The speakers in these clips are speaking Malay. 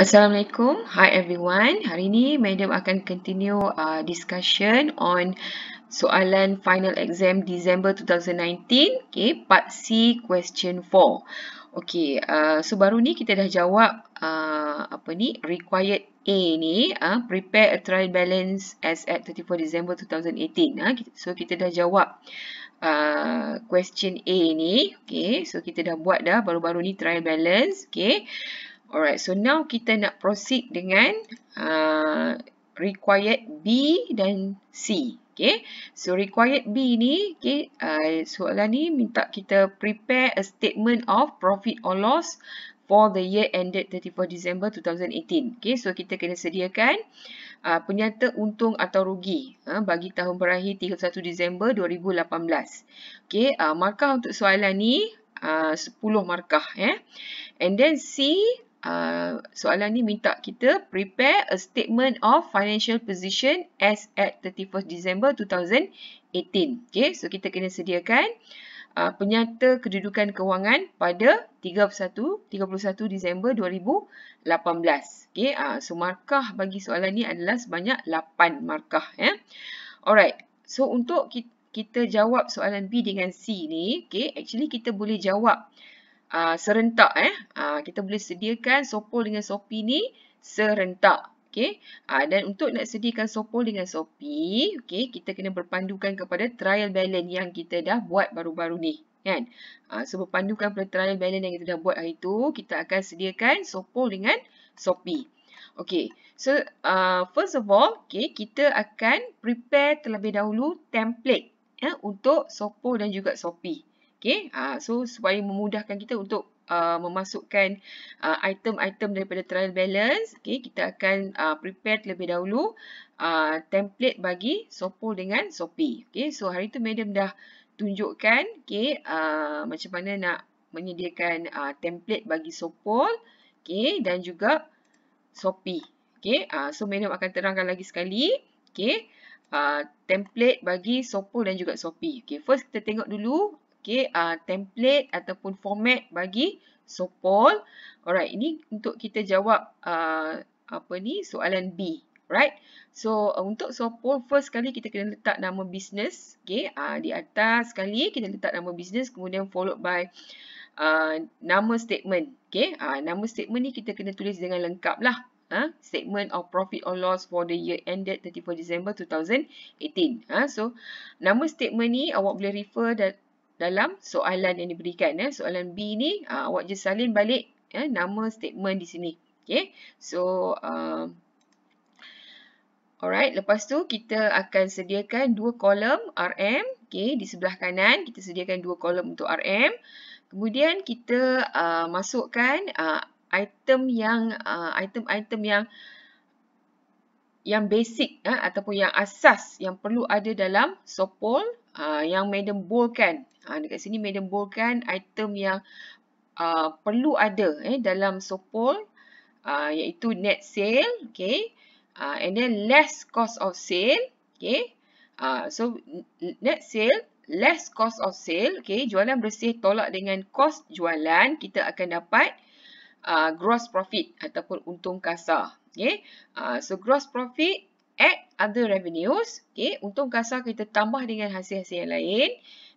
Assalamualaikum. Hi everyone. Hari ini Madam akan continue uh, discussion on soalan final exam December 2019, okay, part C question 4. Okay, uh, so baru ni kita dah jawab uh, apa ni required A ni, uh, prepare a trial balance as at 34 December 2018. Uh, so kita dah jawab uh, question A ni, okay. So kita dah buat dah baru-baru ni trial balance, okay. Alright, so now kita nak proceed dengan uh, required B dan C. Okay, so required B ni, okay, uh, soalan ni minta kita prepare a statement of profit or loss for the year ended 31 December 2018. Okay, so kita kena sediakan uh, penyata untung atau rugi uh, bagi tahun berakhir 31 Disember 2018. Okay, uh, markah untuk soalan ni uh, 10 markah. Eh. And then C, uh, soalan ni minta kita prepare a statement of financial position as at 31 December 2018. Okay, so kita kena sediakan uh, penyata kedudukan kewangan pada 31, 31 Disember 2018. Okay, uh, so markah bagi soalan ni adalah sebanyak 8 markah. Ya. Alright, so untuk kita, kita jawab soalan B dengan C ni, okay, actually kita boleh jawab aa, ah, serentak eh. Aa, ah, kita boleh sediakan sopol dengan sopi ni serentak. Okey. Ah, dan untuk nak sediakan sopol dengan sopi, okey, kita kena berpandukan kepada trial balance yang kita dah buat baru-baru ni, kan? Aa, so berpandukan pada trial balance yang kita dah buat hari tu, kita akan sediakan sopol dengan sopi. Okey. So uh, first of all, okey, kita akan prepare terlebih dahulu template ya untuk sopol dan juga sopi. Okay, uh, ah, so supaya memudahkan kita untuk uh, memasukkan ah, item-item uh, daripada trial balance, okay, kita akan uh, prepare terlebih dahulu uh, template bagi Sopol dengan Sopi. Okay, so hari tu Madam dah tunjukkan okay, uh, macam mana nak menyediakan uh, template bagi Sopol okay, dan juga Sopi. Okay, uh, so Madam akan terangkan lagi sekali. Okay. Uh, template bagi Sopo dan juga Sopi. Okay, first kita tengok dulu okay, uh, template ataupun format bagi SOPOL. Alright, ini untuk kita jawab uh, apa ni soalan B. Right, so uh, untuk SOPOL, first sekali kita kena letak nama bisnes. Okay, uh, di atas sekali kita letak nama bisnes, kemudian followed by uh, nama statement. Okay, uh, nama statement ni kita kena tulis dengan lengkap lah. Uh, statement of profit or loss for the year ended 31 December 2018. Uh, so, nama statement ni awak boleh refer that dalam soalan yang diberikan. Eh. Soalan B ni uh, awak je salin balik eh, nama statement di sini. Okay. So, uh, alright. Lepas tu kita akan sediakan dua kolom RM. Okay. Di sebelah kanan kita sediakan dua kolom untuk RM. Kemudian kita uh, masukkan uh, item yang item-item uh, yang yang basic eh, ataupun yang asas yang perlu ada dalam sopol uh, yang Madam Bull Ha, dekat sini Madam kan, item yang uh, perlu ada eh, dalam sopol uh, iaitu net sale. Okay. Uh, and then less cost of sale. Okay. Uh, so net sale, less cost of sale. Okay. Jualan bersih tolak dengan kos jualan kita akan dapat uh, gross profit ataupun untung kasar. Okay. Uh, so gross profit add other revenues. Okay. Untung kasar kita tambah dengan hasil-hasil yang lain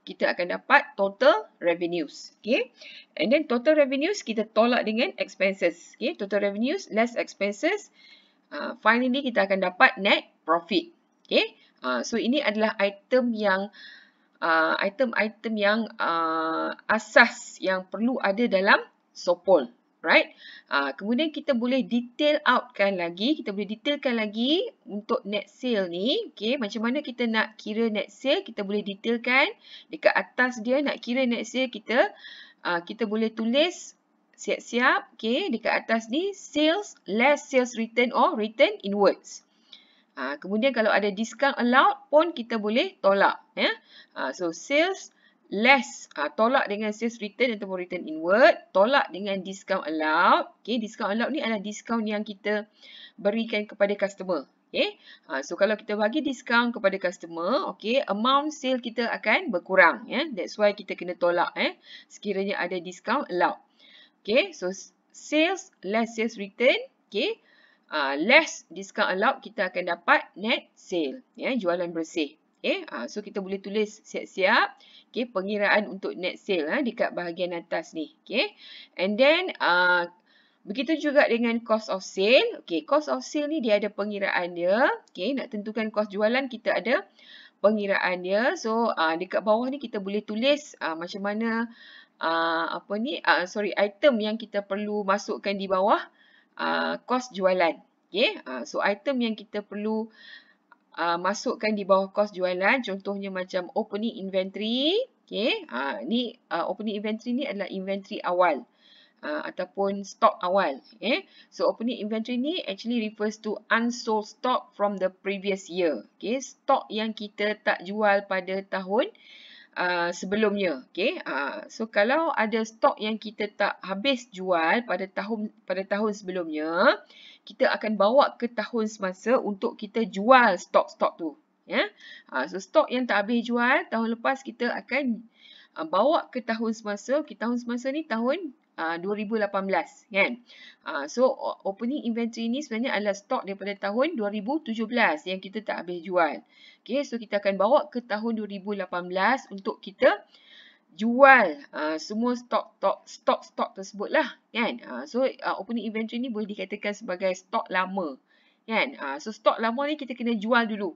kita akan dapat total revenues. Okay. And then total revenues kita tolak dengan expenses. Okay. Total revenues less expenses. Uh, finally, kita akan dapat net profit. Okay. Uh, so, ini adalah item yang uh, item-item uh, yang uh, asas yang perlu ada dalam SOPOL right? Ha, ah, kemudian kita boleh detail outkan lagi, kita boleh detailkan lagi untuk net sale ni, okay? Macam mana kita nak kira net sale? Kita boleh detailkan dekat atas dia nak kira net sale kita, ha, kita boleh tulis siap-siap, okay? Dekat atas ni sales less sales return or return inwards. Ha, kemudian kalau ada discount allowed pun kita boleh tolak. Ya? Ha, so, sales less ha, tolak dengan sales return ataupun return inward tolak dengan discount allowed Okay, discount allowed ni adalah discount yang kita berikan kepada customer Okay, ha, so kalau kita bagi discount kepada customer okay, amount sale kita akan berkurang yeah? that's why kita kena tolak eh sekiranya ada discount allowed Okay, so sales less sales return okay, uh, less discount allowed kita akan dapat net sale yeah? jualan bersih Okay, uh, eh, ah, so kita boleh tulis siap-siap okay, pengiraan untuk net sale uh, dekat bahagian atas ni. Okay, and then uh, begitu juga dengan cost of sale. Okay, cost of sale ni dia ada pengiraan dia. Okay, nak tentukan kos jualan kita ada pengiraan dia. So, uh, dekat bawah ni kita boleh tulis uh, macam mana uh, apa ni, uh, sorry, item yang kita perlu masukkan di bawah uh, kos jualan. Okay, uh, so item yang kita perlu uh, masukkan di bawah kos jualan. Contohnya macam opening inventory. Okay. Uh, ni uh, opening inventory ni adalah inventory awal. Uh, ataupun stock awal. Okay. So opening inventory ni actually refers to unsold stock from the previous year. Okay. Stock yang kita tak jual pada tahun uh, sebelumnya. Okay. Uh, so kalau ada stock yang kita tak habis jual pada tahun pada tahun sebelumnya. Okay kita akan bawa ke tahun semasa untuk kita jual stok-stok tu. Ya? Ha, so, stok yang tak habis jual, tahun lepas kita akan ha, bawa ke tahun semasa. Ke tahun semasa ni tahun ha, 2018. Kan? Ha, so, opening inventory ni sebenarnya adalah stok daripada tahun 2017 yang kita tak habis jual. Okay, so, kita akan bawa ke tahun 2018 untuk kita jual uh, semua stock stock stock stock tersebutlah kan uh, so uh, opening inventory ni boleh dikatakan sebagai stock lama kan uh, so stock lama ni kita kena jual dulu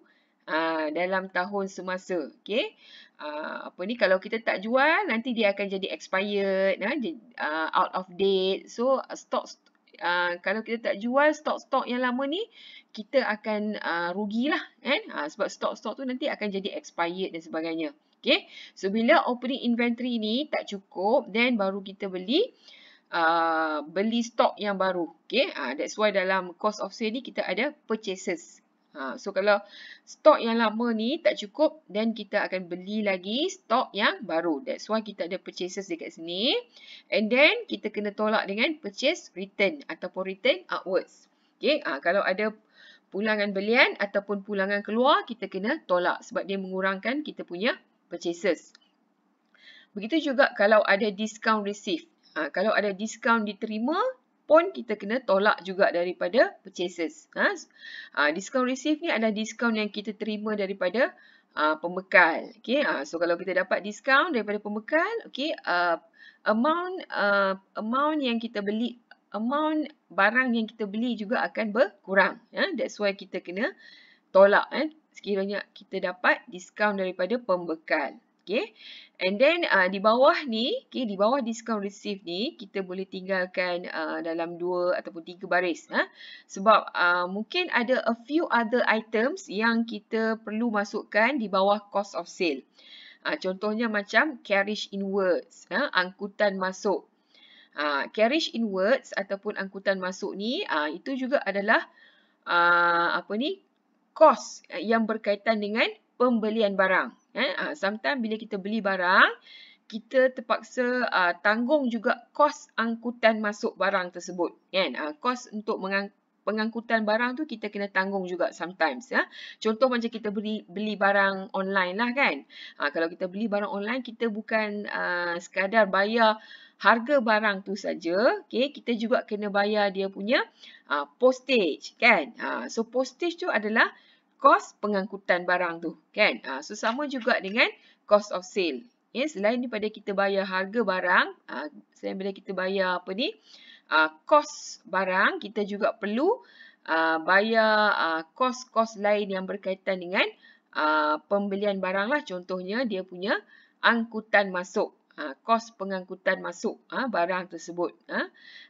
uh, dalam tahun semasa okay? uh, apa ni kalau kita tak jual nanti dia akan jadi expired nah uh, uh, out of date so uh, stock uh, kalau kita tak jual stock stock yang lama ni kita akan uh, lah. kan uh, sebab stock stock tu nanti akan jadi expired dan sebagainya Okay. So, bila opening inventory ni tak cukup, then baru kita beli Uh, beli stok yang baru okay? uh, ah, that's why dalam cost of sale ni kita ada purchases uh, so kalau stok yang lama ni tak cukup then kita akan beli lagi stok yang baru that's why kita ada purchases dekat sini and then kita kena tolak dengan purchase return ataupun return outwards okay? uh, ah, kalau ada pulangan belian ataupun pulangan keluar kita kena tolak sebab dia mengurangkan kita punya purchases. Begitu juga kalau ada discount received. Ha, kalau ada discount diterima pun kita kena tolak juga daripada purchases. Ha, ha, discount received ni adalah discount yang kita terima daripada ha, pembekal. Okay, ha, so kalau kita dapat discount daripada pembekal, okay, uh, amount uh, amount yang kita beli, amount barang yang kita beli juga akan berkurang. Ya, that's why kita kena tolak. Eh sekiranya kita dapat diskaun daripada pembekal. Okay. And then uh, di bawah ni, okay, di bawah discount receive ni, kita boleh tinggalkan uh, dalam dua ataupun tiga baris. Ha? Sebab uh, mungkin ada a few other items yang kita perlu masukkan di bawah cost of sale. Uh, contohnya macam carriage inwards, ha? angkutan masuk. Uh, carriage inwards ataupun angkutan masuk ni, uh, itu juga adalah uh, apa ni kos eh, yang berkaitan dengan pembelian barang. Eh, ah, sometimes bila kita beli barang, kita terpaksa uh, tanggung juga kos angkutan masuk barang tersebut. Kan? Uh, kos untuk mengang pengangkutan barang tu kita kena tanggung juga sometimes. Ya? Contoh macam kita beli, beli barang online lah kan. Uh, kalau kita beli barang online, kita bukan uh, sekadar bayar harga barang tu saja. Okay? Kita juga kena bayar dia punya uh, postage. Kan? Uh, so postage tu adalah kos pengangkutan barang tu. Kan? Uh, ah, so, sama juga dengan cost of sale. Okay, ya, selain daripada kita bayar harga barang, uh, selain daripada kita bayar apa ni, kos ah, barang, kita juga perlu uh, bayar kos-kos uh, lain yang berkaitan dengan uh, pembelian barang lah. Contohnya, dia punya angkutan masuk ha, kos pengangkutan masuk ha, barang tersebut. Ha.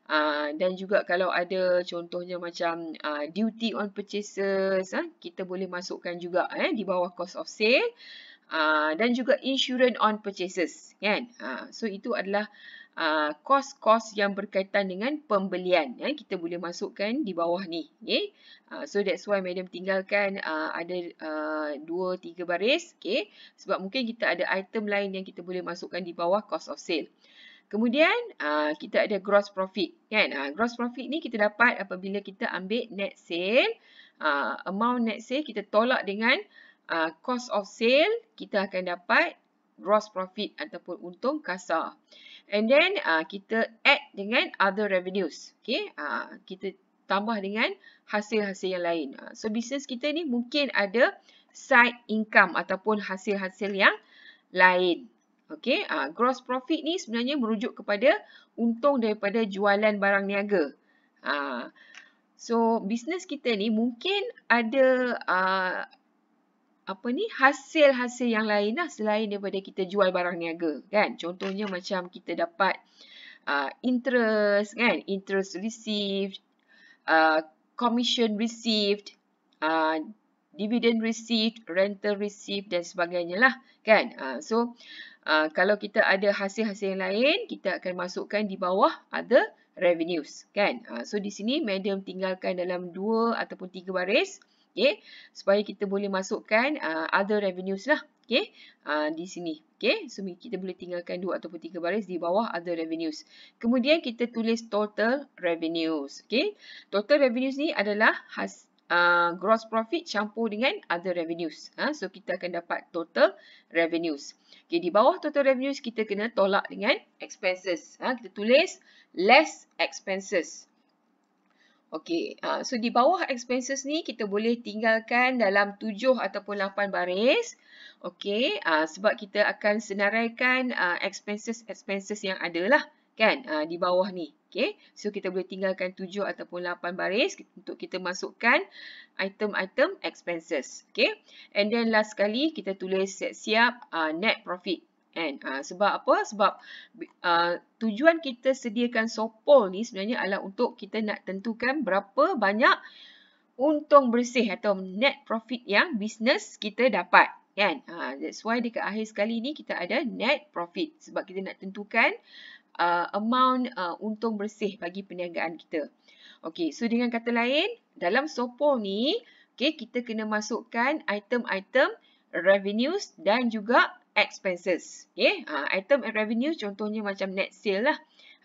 Ha, dan juga kalau ada contohnya macam ha, duty on purchases, ha, kita boleh masukkan juga eh, di bawah cost of sale. Ha, dan juga insurance on purchases. Kan? Ha, so, itu adalah... Uh, kos-kos uh, yang berkaitan dengan pembelian. Eh? Kita boleh masukkan di bawah ni. Okay? Uh, so that's why madam tinggalkan uh, ada uh, dua, tiga baris. Okay? Sebab mungkin kita ada item lain yang kita boleh masukkan di bawah cost of sale. Kemudian uh, kita ada gross profit. Kan? Uh, gross profit ni kita dapat apabila kita ambil net sale. Uh, amount net sale kita tolak dengan uh, cost of sale. Kita akan dapat gross profit ataupun untung kasar. And then uh, kita add dengan other revenues. Okay. Uh, kita tambah dengan hasil-hasil yang lain. Uh, so, bisnes kita ni mungkin ada side income ataupun hasil-hasil yang lain. Okay. Uh, gross profit ni sebenarnya merujuk kepada untung daripada jualan barang niaga. Uh, so, bisnes kita ni mungkin ada... Uh, apa ni hasil-hasil yang lain lah selain daripada kita jual barang niaga kan contohnya macam kita dapat uh, interest kan interest received uh, commission received uh, dividend received rental received dan sebagainya lah kan uh, so uh, kalau kita ada hasil-hasil yang lain kita akan masukkan di bawah ada revenues kan uh, so di sini madam tinggalkan dalam dua ataupun tiga baris okey supaya kita boleh masukkan uh, other revenues lah okay? uh, di sini okay? so kita boleh tinggalkan dua ataupun tiga baris di bawah other revenues kemudian kita tulis total revenues okay? total revenues ni adalah has, uh, gross profit campur dengan other revenues ha? so kita akan dapat total revenues okey di bawah total revenues kita kena tolak dengan expenses ha? kita tulis less expenses Okey, uh, so di bawah expenses ni kita boleh tinggalkan dalam tujuh ataupun lapan baris. Okey, uh, sebab kita akan senaraikan expenses-expenses ha, uh, yang ada lah kan uh, di bawah ni. Okey, so kita boleh tinggalkan tujuh ataupun lapan baris untuk kita masukkan item-item expenses. Okey, and then last sekali kita tulis siap-siap uh, net profit. N. Ha, uh, sebab apa? Sebab uh, tujuan kita sediakan sopol ni sebenarnya adalah untuk kita nak tentukan berapa banyak untung bersih atau net profit yang bisnes kita dapat. Kan? Ha, that's why dekat akhir sekali ni kita ada net profit sebab kita nak tentukan uh, amount uh, untung bersih bagi perniagaan kita. Okay, so dengan kata lain, dalam sopol ni okay, kita kena masukkan item-item revenues dan juga expenses. Okay. Uh, eh, ah, item and revenue contohnya macam net sale lah.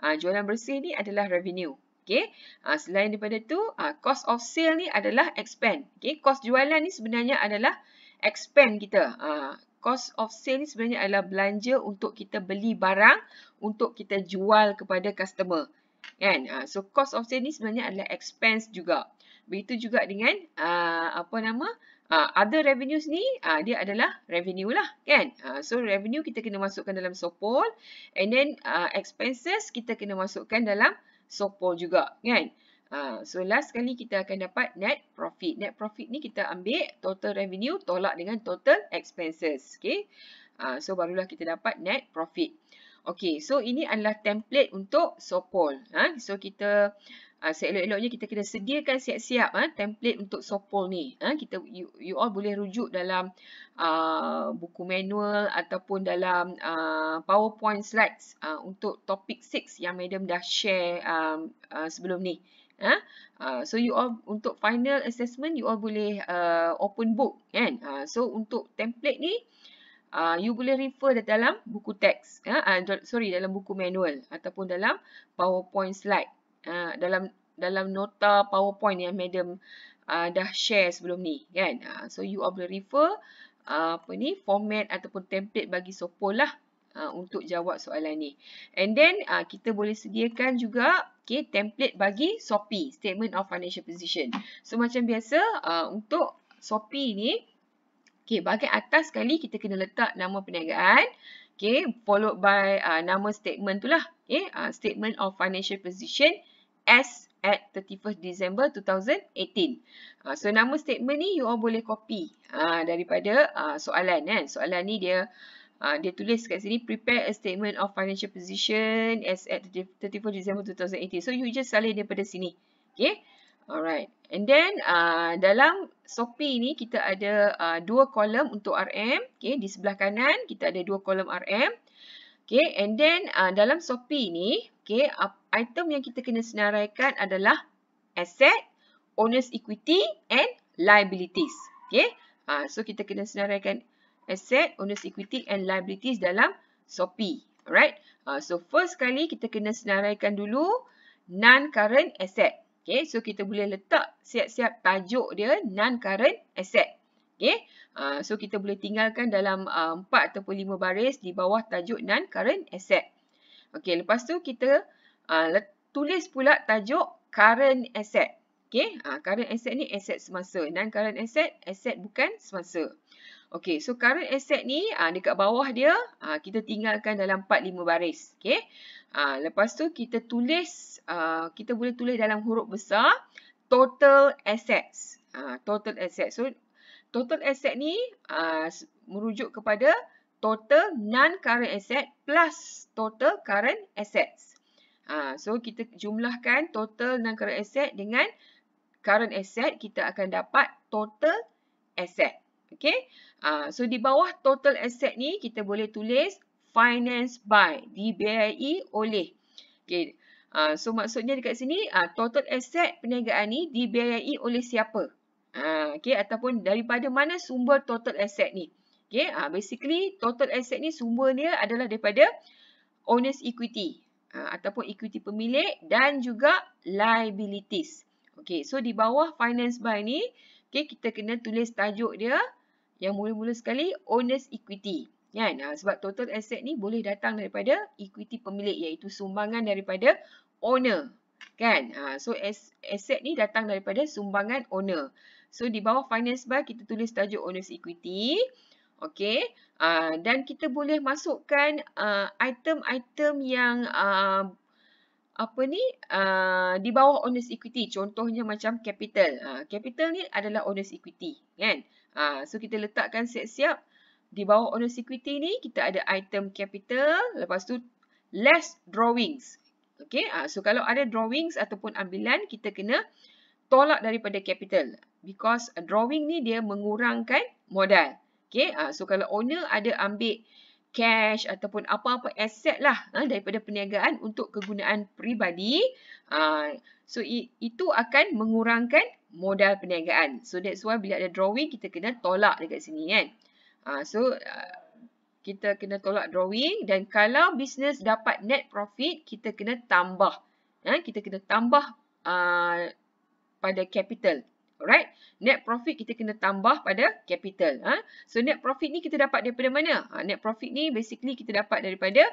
Uh, jualan bersih ni adalah revenue. Okay. Uh, selain daripada tu, uh, cost of sale ni adalah expense. Okay. Cost jualan ni sebenarnya adalah expense kita. Uh, cost of sale ni sebenarnya adalah belanja untuk kita beli barang untuk kita jual kepada customer. Kan? Uh, so, cost of sale ni sebenarnya adalah expense juga. Begitu juga dengan uh, apa nama? Uh, other revenues ni, uh, dia adalah revenue lah kan. Uh, so, revenue kita kena masukkan dalam SOPOL. And then, uh, expenses kita kena masukkan dalam SOPOL juga kan. Uh, so, last sekali kita akan dapat net profit. Net profit ni kita ambil total revenue tolak dengan total expenses. Okay. Uh, so, barulah kita dapat net profit. Okay. So, ini adalah template untuk SOPOL. Ha? So, kita... Ah, seelok-eloknya kita kena sediakan siap-siap ha, template untuk sopol ni. Ha, kita you, you all boleh rujuk dalam uh, buku manual ataupun dalam uh, PowerPoint slides uh, untuk topik 6 yang madam dah share um, uh, sebelum ni. Ha? Uh, so you all untuk final assessment you all boleh uh, open book kan. Uh, so untuk template ni Uh, you boleh refer dalam buku teks, ya? uh, sorry dalam buku manual ataupun dalam PowerPoint slide. Ah, dalam dalam nota PowerPoint yang madam uh, dah share sebelum ni kan uh, so you all boleh refer uh, apa ni format ataupun template bagi sopol lah uh, untuk jawab soalan ni and then uh, kita boleh sediakan juga okey template bagi SOPI statement of financial position so macam biasa uh, untuk SOPI ni okey bahagian atas sekali kita kena letak nama perniagaan okey followed by uh, nama statement tu lah okay, uh, statement of financial position as at 31 December 2018. Uh, ah, so, nama statement ni you all boleh copy uh, daripada uh, soalan. Eh? Soalan ni dia uh, dia tulis kat sini, prepare a statement of financial position as at 31 December 2018. So, you just salin daripada sini. Okay. Alright. And then, uh, dalam SOPI ni, kita ada uh, dua kolom untuk RM. Okay. Di sebelah kanan, kita ada dua kolom RM. Okay, and then uh, dalam SOPI ni, okay, item yang kita kena senaraikan adalah asset, owner's equity and liabilities. Okay, uh, so kita kena senaraikan asset, owner's equity and liabilities dalam SOPI. Alright, uh, so first kali kita kena senaraikan dulu non-current asset. Okay, so kita boleh letak siap-siap tajuk dia non-current asset. Okay. Uh, ah, so, kita boleh tinggalkan dalam uh, ah, 4 ataupun 5 baris di bawah tajuk dan current asset. Okay. Lepas tu, kita uh, tulis pula tajuk current asset. Okay. Uh, current asset ni asset semasa. Dan current asset, asset bukan semasa. Okay, so current asset ni uh, dekat bawah dia, uh, kita tinggalkan dalam 4-5 baris. Okay, uh, lepas tu kita tulis, uh, kita boleh tulis dalam huruf besar total assets. Uh, total assets, so total asset ni uh, merujuk kepada total non-current asset plus total current assets. Uh, so, kita jumlahkan total non-current asset dengan current asset, kita akan dapat total asset. Okay? Uh, ah, so, di bawah total asset ni, kita boleh tulis finance by, dibiayai e, oleh. Okay. Uh, so, maksudnya dekat sini, uh, total asset perniagaan ni dibiayai e oleh siapa? Ah, okay, ataupun daripada mana sumber total asset ni. Okay, uh, basically, total asset ni sumbernya adalah daripada owner's equity uh, ataupun equity pemilik dan juga liabilities. Okay, so di bawah finance by ni, okay, kita kena tulis tajuk dia yang mula-mula sekali owner's equity. Kan? Uh, sebab total asset ni boleh datang daripada equity pemilik iaitu sumbangan daripada owner. Kan? Uh, so, as, asset ni datang daripada sumbangan owner. So, di bawah finance bar kita tulis tajuk owner's equity. Okay. Uh, dan kita boleh masukkan ah, item-item uh, yang uh, apa ni uh, di bawah owner's equity. Contohnya macam capital. Uh, capital ni adalah owner's equity. kan? Uh, so, kita letakkan siap-siap. Di bawah owner's equity ni kita ada item capital. Lepas tu less drawings. Okay. Uh, so, kalau ada drawings ataupun ambilan kita kena tolak daripada capital because drawing ni dia mengurangkan modal. Okay, uh, so kalau owner ada ambil cash ataupun apa-apa aset lah uh, daripada perniagaan untuk kegunaan peribadi, uh, so itu akan mengurangkan modal perniagaan. So that's why bila ada drawing, kita kena tolak dekat sini kan. Uh, so, uh, kita kena tolak drawing dan kalau bisnes dapat net profit, kita kena tambah. Uh, kita kena tambah uh, pada capital, Alright. Net profit kita kena tambah pada capital. Ha? So, net profit ni kita dapat daripada mana? Ha, net profit ni basically kita dapat daripada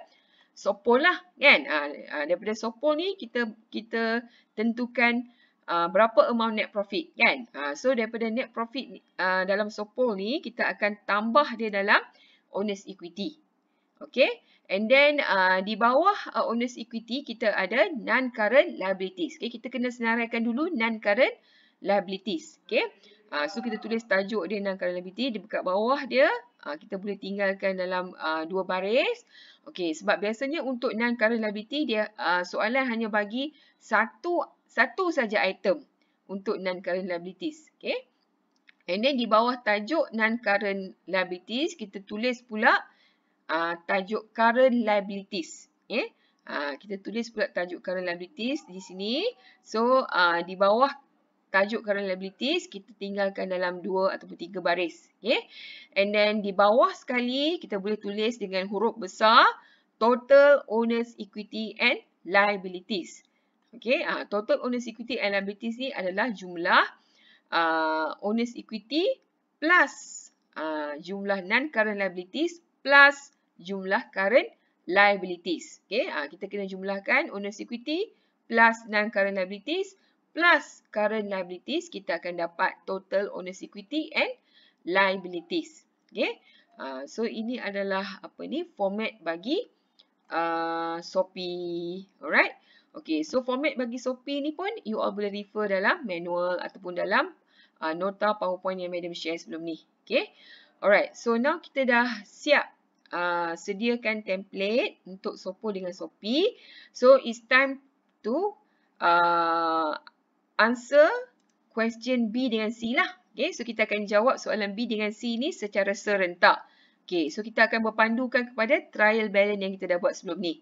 sopol lah. Kan? Ha, ha daripada sopol ni kita kita tentukan uh, berapa amount net profit. Kan? Ha, so, daripada net profit uh, dalam sopol ni kita akan tambah dia dalam owner's equity. Okay. And then uh, di bawah uh, owner's equity kita ada non-current liabilities. Okay, kita kena senaraikan dulu non-current liabilities. Okay. Uh, so, kita tulis tajuk dia dan current liability dekat bawah dia. Uh, kita boleh tinggalkan dalam uh, dua baris. okay? sebab biasanya untuk non-current liability, dia, uh, soalan hanya bagi satu satu saja item untuk non-current liabilities. Okey. And then di bawah tajuk non-current liabilities, kita tulis pula uh, tajuk current liabilities. Okay. Uh, kita tulis pula tajuk current liabilities di sini. So, uh, di bawah tajuk current liabilities kita tinggalkan dalam dua ataupun tiga baris. Okay. And then di bawah sekali kita boleh tulis dengan huruf besar total owner's equity and liabilities. Okay. Uh, ah, total owner's equity and liabilities ni adalah jumlah uh, owner's equity plus uh, jumlah non-current liabilities plus jumlah current liabilities. Okay. Uh, kita kena jumlahkan owner's equity plus non-current liabilities plus current liabilities, kita akan dapat total owner's equity and liabilities. Okay. Uh, so, ini adalah apa ni format bagi uh, ah, SOPI. Alright. Okay. So, format bagi SOPI ni pun you all boleh refer dalam manual ataupun dalam uh, nota PowerPoint yang Madam share sebelum ni. Okay. Alright. So, now kita dah siap. Uh, sediakan template untuk SOPO dengan SOPI. So, it's time to uh, answer question B dengan C lah. Okay, so kita akan jawab soalan B dengan C ni secara serentak. Okay, so kita akan berpandukan kepada trial balance yang kita dah buat sebelum ni.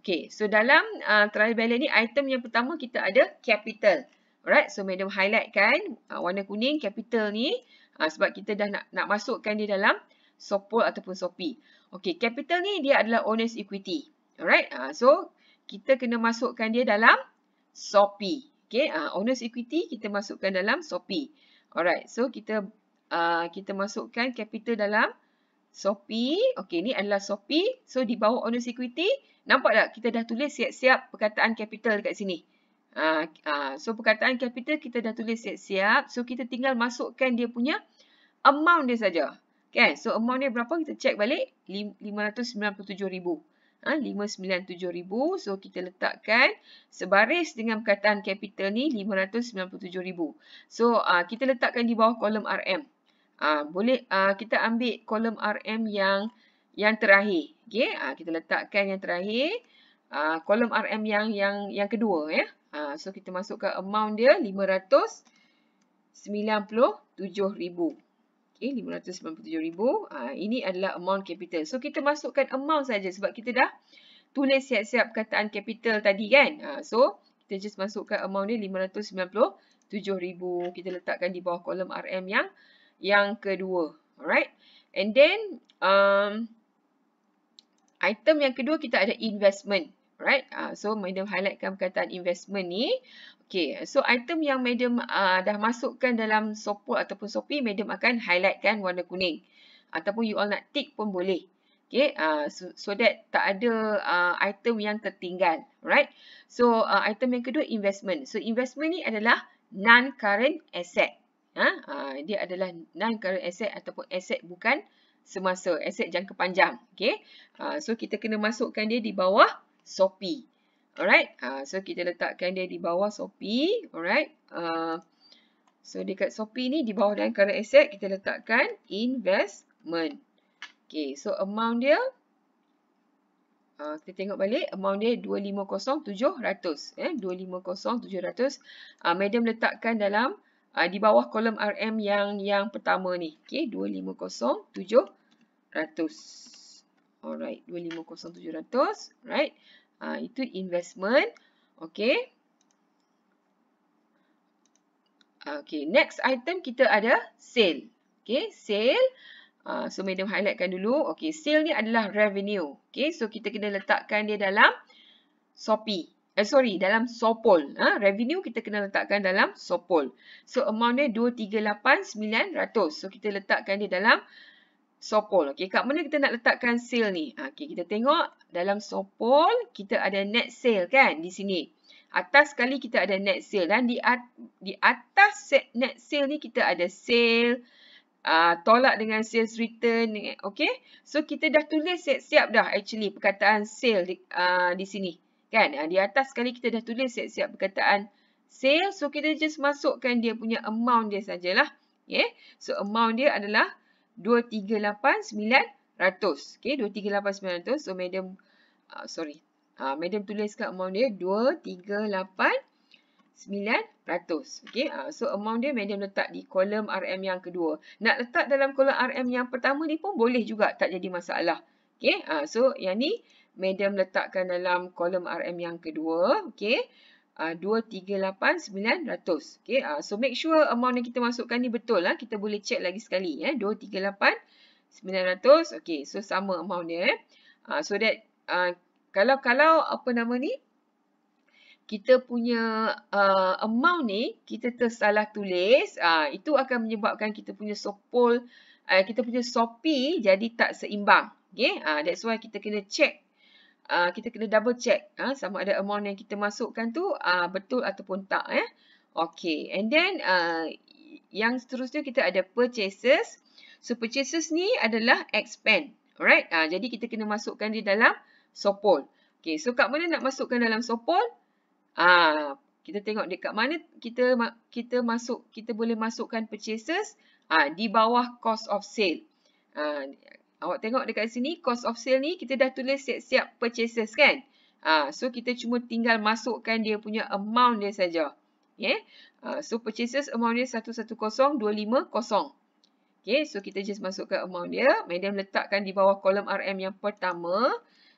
Okay, so dalam uh, trial balance ni, item yang pertama kita ada capital. Alright, so madam highlight kan uh, warna kuning capital ni uh, sebab kita dah nak, nak masukkan dia dalam SOPOL ataupun SOPI. Okay, capital ni dia adalah owner's equity. Alright, uh, so kita kena masukkan dia dalam SOPI. Okay, uh, owner's equity kita masukkan dalam SOPI. Alright, so kita uh, kita masukkan capital dalam SOPI. Okay, ni adalah SOPI. So, di bawah owner's equity, nampak tak kita dah tulis siap-siap perkataan capital dekat sini. Uh, uh, so, perkataan capital kita dah tulis siap-siap. So, kita tinggal masukkan dia punya amount dia saja. Okay, so amount dia berapa? Kita check balik. RM597,000. 597000 ah, So, kita letakkan sebaris dengan perkataan capital ni 597000 So, ah, kita letakkan di bawah kolom RM. Ah, boleh kita ambil kolom RM yang yang terakhir. Okay, kita letakkan yang terakhir. Kolom RM yang yang yang kedua. ya. So, kita masukkan amount dia RM597,000 okey 597000 ribu ah, ini adalah amount capital so kita masukkan amount saja sebab kita dah tulis siap-siap kataan capital tadi kan ha, so kita just masukkan amount ni 597 ribu kita letakkan di bawah kolom RM yang yang kedua alright and then um, item yang kedua kita ada investment Alright. uh, so minimum highlightkan kataan investment ni Okay, so item yang medium uh, dah masukkan dalam sopo ataupun sopi, medium akan highlightkan warna kuning. Ataupun you all nak tick pun boleh. Okay, uh, ah, so, so that tak ada uh, item yang tertinggal. Alright, so uh, item yang kedua investment. So investment ni adalah non-current asset. Ha? Uh, dia adalah non-current asset ataupun asset bukan semasa. Asset jangka panjang. Okay, uh, so kita kena masukkan dia di bawah sopi. Alright. Uh, so, kita letakkan dia di bawah SOPI. Alright. Uh, so, dekat SOPI ni, di bawah dan current asset, kita letakkan investment. Okay. So, amount dia. Uh, kita tengok balik. Amount dia 250700. Eh, 250700. Uh, madam letakkan dalam, uh, di bawah kolom RM yang yang pertama ni. Okay. 250700. Alright. 250700. Alright. Ha, itu investment. okay. Ah, okay, next item kita ada sale. okay? sale. Uh, so, Madam highlightkan dulu. okay? sale ni adalah revenue. okay? so kita kena letakkan dia dalam SOPI. Eh, sorry, dalam SOPOL. Ha, revenue kita kena letakkan dalam SOPOL. So, amount dia RM238,900. So, kita letakkan dia dalam SOPOL. Sopol. Okey, kat mana kita nak letakkan sale ni? Ha, okey, kita tengok dalam sopol kita ada net sale kan di sini. Atas sekali kita ada net sale dan di, at di atas set net sale ni kita ada sale. Uh, tolak dengan sales return. Okay. So, kita dah tulis siap-siap dah actually perkataan sale di, uh, di sini. Kan? Uh, di atas sekali kita dah tulis siap-siap perkataan sale. So, kita just masukkan dia punya amount dia sajalah. Okay. So, amount dia adalah 238900. Okey, 238900. So madam, uh, sorry. Uh, medium tulis kat amount dia 238900. Okey, uh, so amount dia madam letak di kolom RM yang kedua. Nak letak dalam kolom RM yang pertama ni pun boleh juga, tak jadi masalah. Okey, uh, so yang ni madam letakkan dalam kolom RM yang kedua. Okey uh, 238,900. Okay, uh, so make sure amount yang kita masukkan ni betul lah. Kita boleh check lagi sekali. Eh? 238,900. Okay, so sama amount dia. Eh? Uh, so that kalau-kalau ah, apa nama ni, kita punya uh, amount ni, kita tersalah tulis, uh, itu akan menyebabkan kita punya sopol, uh, kita punya sopi jadi tak seimbang. Okay, uh, that's why kita kena check uh, kita kena double check uh, sama ada amount yang kita masukkan tu uh, betul ataupun tak eh. Okay, and then uh, yang seterusnya kita ada purchases. So purchases ni adalah expand. Alright, uh, jadi kita kena masukkan di dalam sopol. Okay, so kat mana nak masukkan dalam sopol? Ah, uh, kita tengok dekat mana kita kita masuk kita boleh masukkan purchases uh, di bawah cost of sale. Uh, awak tengok dekat sini cost of sale ni kita dah tulis siap-siap purchases kan. Ha, so kita cuma tinggal masukkan dia punya amount dia saja. Yeah. Ha, so purchases amount dia 110250. Okay, so kita just masukkan amount dia. Medium letakkan di bawah kolom RM yang pertama.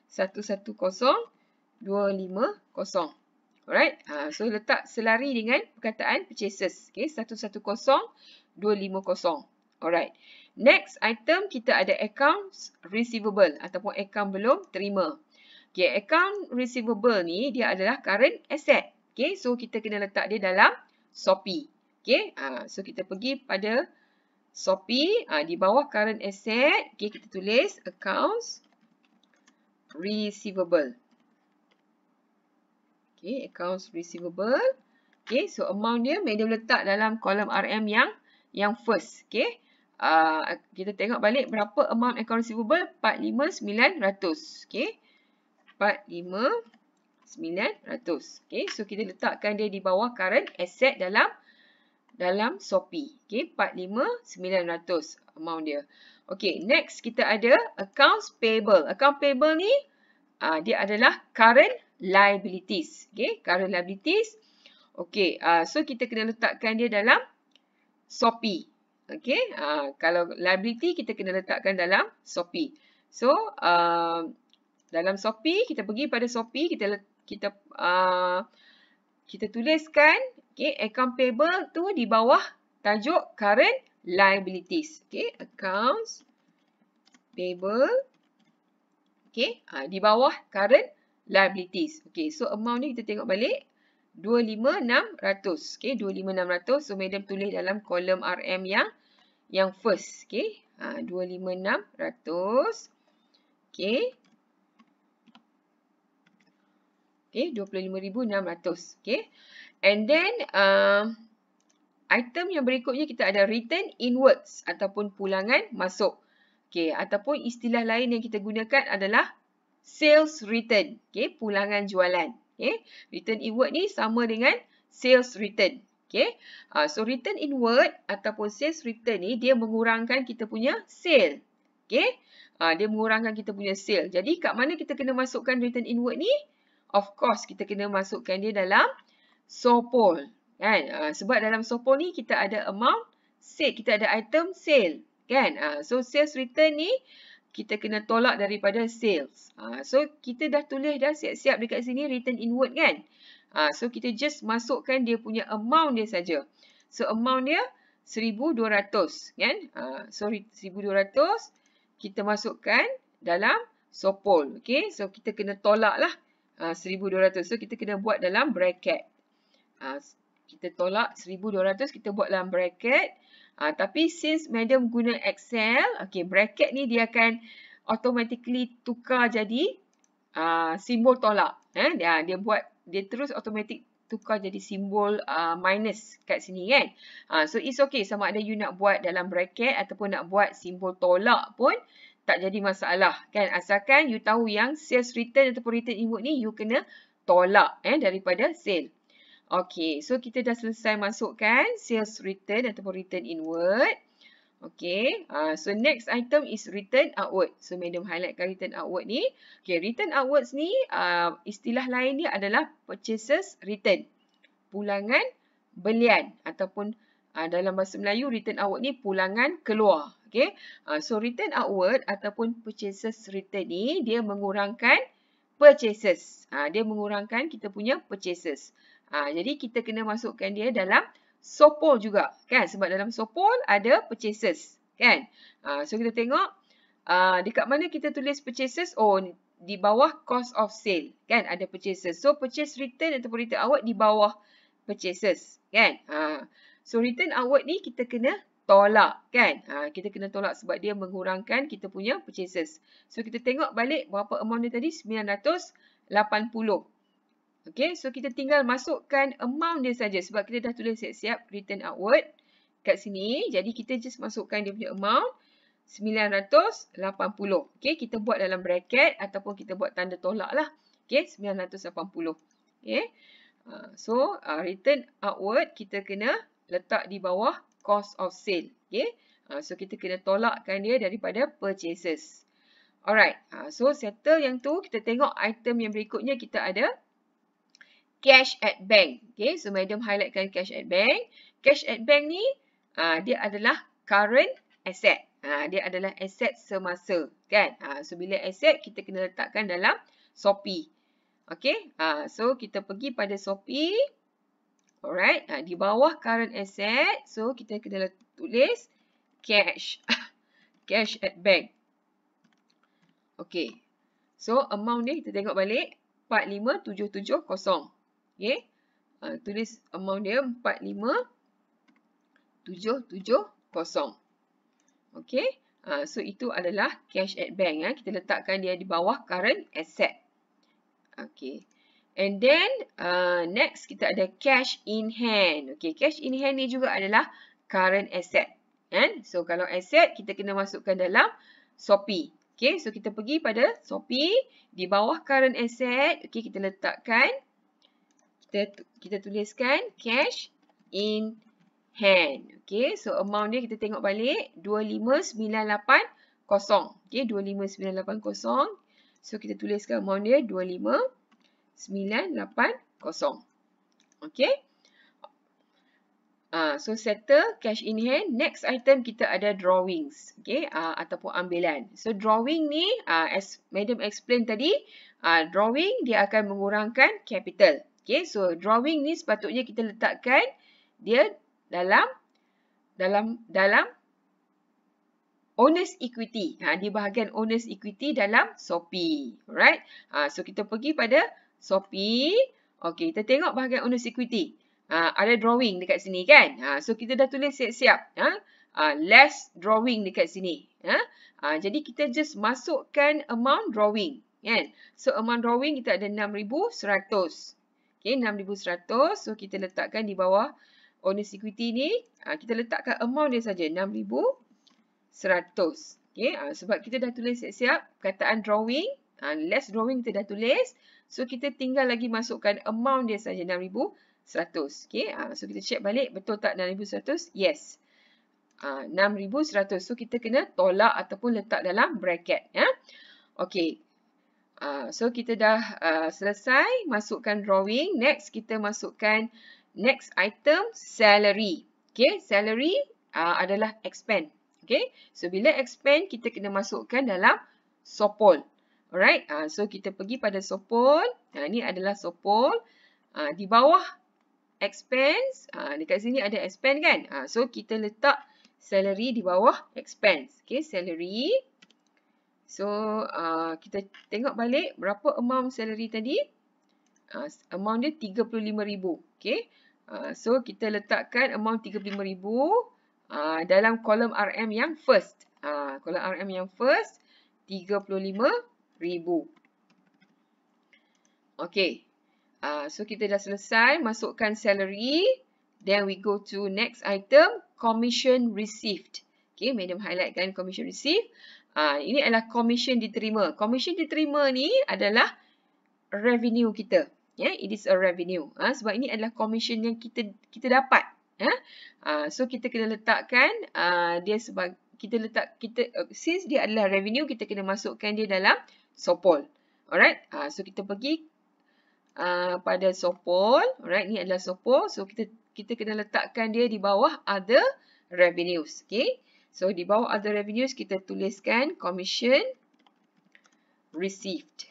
110250. Alright. Ha, so letak selari dengan perkataan purchases. Okay, 110250. Alright. Next item kita ada accounts receivable ataupun account belum terima. Okay, account receivable ni dia adalah current asset. Okay, so kita kena letak dia dalam SOPI. Okay, uh, so kita pergi pada SOPI uh, ah, di bawah current asset. Okay, kita tulis accounts receivable. Okay, accounts receivable. Okay, so amount dia, dia letak dalam kolom RM yang yang first. Okay, Ah, kita tengok balik berapa amount account receivable 45900 okey 45900 okey so kita letakkan dia di bawah current asset dalam dalam sopi okey 45900 amount dia okey next kita ada accounts payable account payable ni uh, dia adalah current liabilities okey current liabilities okey uh, so kita kena letakkan dia dalam sopi Okay, uh, kalau liability kita kena letakkan dalam SOPI. So, uh, dalam SOPI, kita pergi pada SOPI, kita kita uh, kita tuliskan okay, account payable tu di bawah tajuk current liabilities. Okay, accounts payable okay, uh, di bawah current liabilities. Okay, so amount ni kita tengok balik. 25600 okey 25600 so madam tulis dalam kolom RM yang yang first okey ha 25600 okey okey 25600 okey and then uh, item yang berikutnya kita ada return inwards ataupun pulangan masuk okey ataupun istilah lain yang kita gunakan adalah sales return okey pulangan jualan Okay. Return inward ni sama dengan sales return. Okay. Uh, so, return inward ataupun sales return ni, dia mengurangkan kita punya sale. Okay. Uh, dia mengurangkan kita punya sale. Jadi, kat mana kita kena masukkan return inward ni? Of course, kita kena masukkan dia dalam sopol. Kan? Uh, sebab dalam sopol ni, kita ada amount sale. Kita ada item sale. Kan? Uh, so, sales return ni, uh, kita kena tolak daripada sales. Ha, so, kita dah tulis dah siap-siap dekat sini return inward kan. Ha, so, kita just masukkan dia punya amount dia saja. So, amount dia 1200 kan. Ha, so, 1200 kita masukkan dalam sopol. Okay, so kita kena tolak lah ha, 1200. So, kita kena buat dalam bracket. Ha, kita tolak 1200 kita buat dalam bracket. Uh, tapi since madam guna Excel, okay, bracket ni dia akan automatically tukar jadi uh, simbol tolak. Eh? Dia, dia buat, dia terus automatic tukar jadi simbol uh, minus kat sini kan. Uh, so it's okay sama ada you nak buat dalam bracket ataupun nak buat simbol tolak pun tak jadi masalah kan. Asalkan you tahu yang sales return ataupun return input ni you kena tolak eh, daripada sale. Okay, so kita dah selesai masukkan sales return ataupun return inward. Okay, uh, so next item is return outward. So, madam highlightkan return outward ni. Okay, return outwards ni, uh, istilah lain dia adalah purchases return. Pulangan belian ataupun uh, dalam bahasa Melayu, return outward ni pulangan keluar. Okay, uh, so return outward ataupun purchases return ni, dia mengurangkan purchases. Uh, dia mengurangkan kita punya purchases. Okey. Ha, jadi kita kena masukkan dia dalam sopol juga. kan? Sebab dalam sopol ada purchases. kan? Ha, so kita tengok uh, dekat mana kita tulis purchases. Oh, di bawah cost of sale. kan? Ada purchases. So, purchase return atau return award di bawah purchases. kan? Ha. So, return award ni kita kena tolak. kan? Ha, kita kena tolak sebab dia mengurangkan kita punya purchases. So, kita tengok balik berapa amount dia tadi. 980. Okay, so kita tinggal masukkan amount dia saja sebab kita dah tulis siap-siap return outward kat sini. Jadi kita just masukkan dia punya amount 980. Okay, kita buat dalam bracket ataupun kita buat tanda tolak lah. Okay, 980. Okay, uh, so uh, return outward kita kena letak di bawah cost of sale. Okay, uh, so kita kena tolakkan dia daripada purchases. Alright, uh, so settle yang tu kita tengok item yang berikutnya kita ada cash at bank. Okay, so madam highlightkan cash at bank. Cash at bank ni, uh, dia adalah current asset. Uh, dia adalah asset semasa. Kan? Uh, so, bila aset, kita kena letakkan dalam SOPI. Okay, uh, so kita pergi pada SOPI. Alright, uh, di bawah current asset. So, kita kena tulis cash. cash at bank. Okay. So, amount ni kita tengok balik. 45770. Okay. Uh, ha, tulis amount dia 45770. Okay. Uh, so, itu adalah cash at bank. Eh. Kita letakkan dia di bawah current asset. Okay. And then, uh, next kita ada cash in hand. Okay. Cash in hand ni juga adalah current asset. And so, kalau asset, kita kena masukkan dalam SOPI. Okay. So, kita pergi pada SOPI. Di bawah current asset, okay, kita letakkan kita kita tuliskan cash in hand. Okay, so amount dia kita tengok balik 25980. Okay, 25980. So kita tuliskan amount dia 25980. Okay. Uh, so, settle, cash in hand. Next item, kita ada drawings. Okay, uh, ataupun ambilan. So, drawing ni, uh, as Madam explain tadi, uh, drawing dia akan mengurangkan capital. Okay, so drawing ni sepatutnya kita letakkan dia dalam dalam dalam owner's equity. Ha, di bahagian owner's equity dalam SOPI. right? ha, so kita pergi pada SOPI. Okay, kita tengok bahagian owner's equity. Ha, ada drawing dekat sini kan? Ha, so, kita dah tulis siap-siap. Ha? Ha, less drawing dekat sini. Ha? Ha, jadi, kita just masukkan amount drawing. Kan? So, amount drawing kita ada enam ribu seratus. Okey, 6,100. So, kita letakkan di bawah owner's equity ni. Ah, kita letakkan amount dia saja 6,100. Okey, ah, sebab kita dah tulis siap-siap kataan drawing. Ah, last drawing kita dah tulis. So, kita tinggal lagi masukkan amount dia saja 6,100. Okey, so kita check balik. Betul tak 6,100? Yes. 6,100. So, kita kena tolak ataupun letak dalam bracket. Ya. Okey, Ah, so kita dah uh, selesai masukkan drawing. Next kita masukkan next item salary. Okay, salary uh, adalah expand. Okay, so bila expand kita kena masukkan dalam sopol. Alright, uh, so kita pergi pada sopol. Uh, ini adalah sopol uh, di bawah expense. Uh, dekat sini ada expense kan? Uh, so kita letak salary di bawah expense. Okay, salary. So, uh, kita tengok balik berapa amount salary tadi. Uh, amount dia RM35,000. Okay. Uh, so, kita letakkan amount RM35,000 uh, dalam kolom RM yang first. Uh, kolom RM yang first, RM35,000. Okay. Uh, so, kita dah selesai masukkan salary. Then, we go to next item, commission received. Okay, Madam highlight kan commission received. Ha, ini adalah komisen diterima. Komisen diterima ni adalah revenue kita. Yeah, it is a revenue. Ha, sebab ini adalah komisen yang kita kita dapat. Yeah. Ya, ha, so kita kena letakkan uh, dia sebagai kita letak kita uh, since dia adalah revenue kita kena masukkan dia dalam sopol. Alright. Ha, so kita pergi uh, pada sopol. Alright. Ini adalah sopol. So kita kita kena letakkan dia di bawah other revenues. Okay. So, di bawah other revenues, kita tuliskan commission received.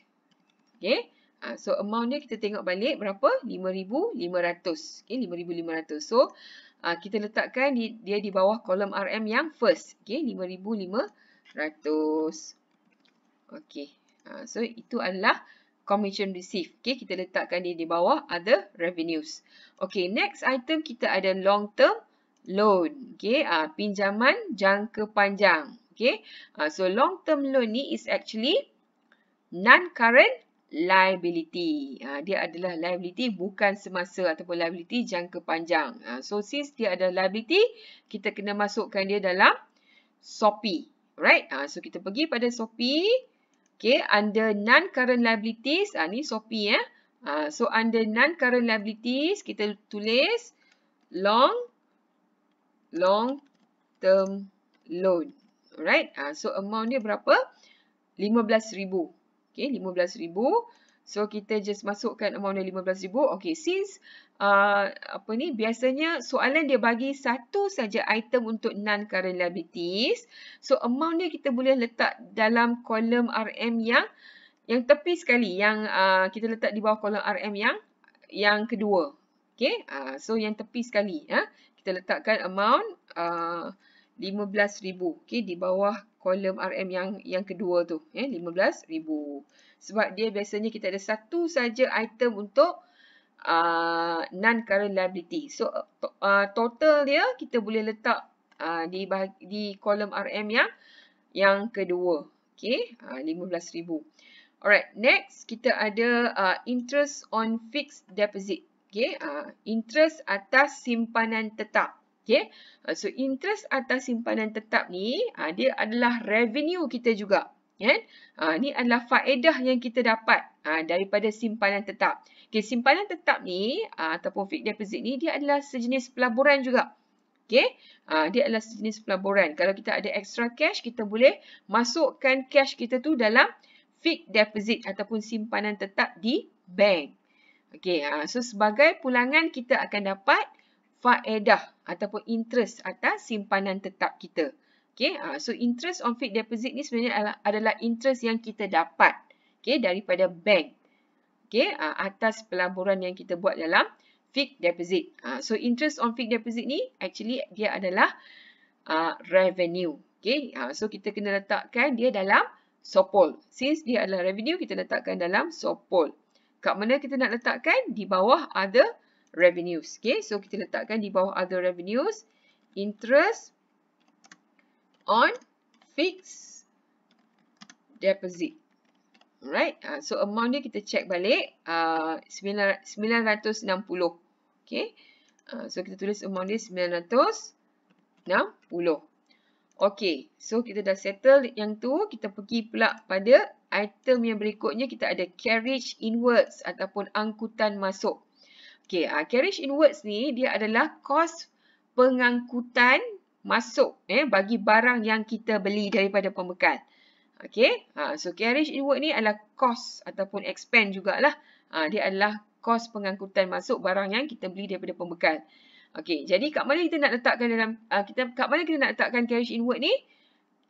Okay. Ah, so, amount dia kita tengok balik berapa? RM5,500. Okay, RM5,500. So, ah, kita letakkan dia di bawah kolom RM yang first. Okay, RM5,500. Okay. Ah, so, itu adalah commission received. Okay, kita letakkan dia di bawah other revenues. Okay, next item kita ada long term loan. Okay, uh, pinjaman jangka panjang. Okay, uh, so long term loan ni is actually non-current liability. Uh, dia adalah liability bukan semasa ataupun liability jangka panjang. Uh, so, since dia adalah liability, kita kena masukkan dia dalam SOPI. Right, uh, so kita pergi pada SOPI. Okay, under non-current liabilities, uh, ni SOPI ya. Eh. Uh, so, under non-current liabilities, kita tulis long term long term loan. Alright. Uh, so amount dia berapa? 15,000. Okay, 15,000. So kita just masukkan amount dia 15,000. Okay, since uh, apa ni biasanya soalan dia bagi satu saja item untuk non-current liabilities. So amount dia kita boleh letak dalam kolom RM yang yang tepi sekali yang uh, kita letak di bawah kolom RM yang yang kedua. Okay, uh, so yang tepi sekali. Huh? kita letakkan amount RM15,000 uh, okay, di bawah kolom RM yang yang kedua tu. RM15,000. Eh, Sebab dia biasanya kita ada satu saja item untuk uh, non-current liability. So, uh, total dia kita boleh letak uh, di bahag- di kolom RM yang yang kedua. Okay, RM15,000. Uh, Alright, next kita ada uh, interest on fixed deposit okay, uh, interest atas simpanan tetap. Okay, uh, so interest atas simpanan tetap ni, uh, dia adalah revenue kita juga. Kan? Uh, ni adalah faedah yang kita dapat uh, daripada simpanan tetap. Okay, simpanan tetap ni, uh, ataupun fixed deposit ni, dia adalah sejenis pelaburan juga. Okay, uh, dia adalah sejenis pelaburan. Kalau kita ada extra cash, kita boleh masukkan cash kita tu dalam fixed deposit ataupun simpanan tetap di bank. Okey, ah, so sebagai pulangan kita akan dapat faedah ataupun interest atas simpanan tetap kita. Okey, ah, so interest on fixed deposit ni sebenarnya adalah interest yang kita dapat okey, daripada bank. Okey, ah, atas pelaburan yang kita buat dalam fixed deposit. So interest on fixed deposit ni actually dia adalah revenue. Okey, so kita kena letakkan dia dalam SOPOL. Since dia adalah revenue, kita letakkan dalam SOPOL kat mana kita nak letakkan? Di bawah other revenues. Okay, so kita letakkan di bawah other revenues. Interest on fixed deposit. Alright, ah, so amount ni kita check balik. Ah, uh, 960. Okay, uh, so kita tulis amount ni 960. 60. Okey, so kita dah settle yang tu. Kita pergi pula pada item yang berikutnya. Kita ada carriage inwards ataupun angkutan masuk. Okey, uh, carriage inwards ni dia adalah kos pengangkutan masuk eh, bagi barang yang kita beli daripada pembekal. Okey, uh, so carriage inwards ni adalah kos ataupun expand jugalah. Uh, dia adalah kos pengangkutan masuk barang yang kita beli daripada pembekal. Okey, jadi kat mana kita nak letakkan dalam uh, kita kat mana kita nak letakkan carriage inward ni?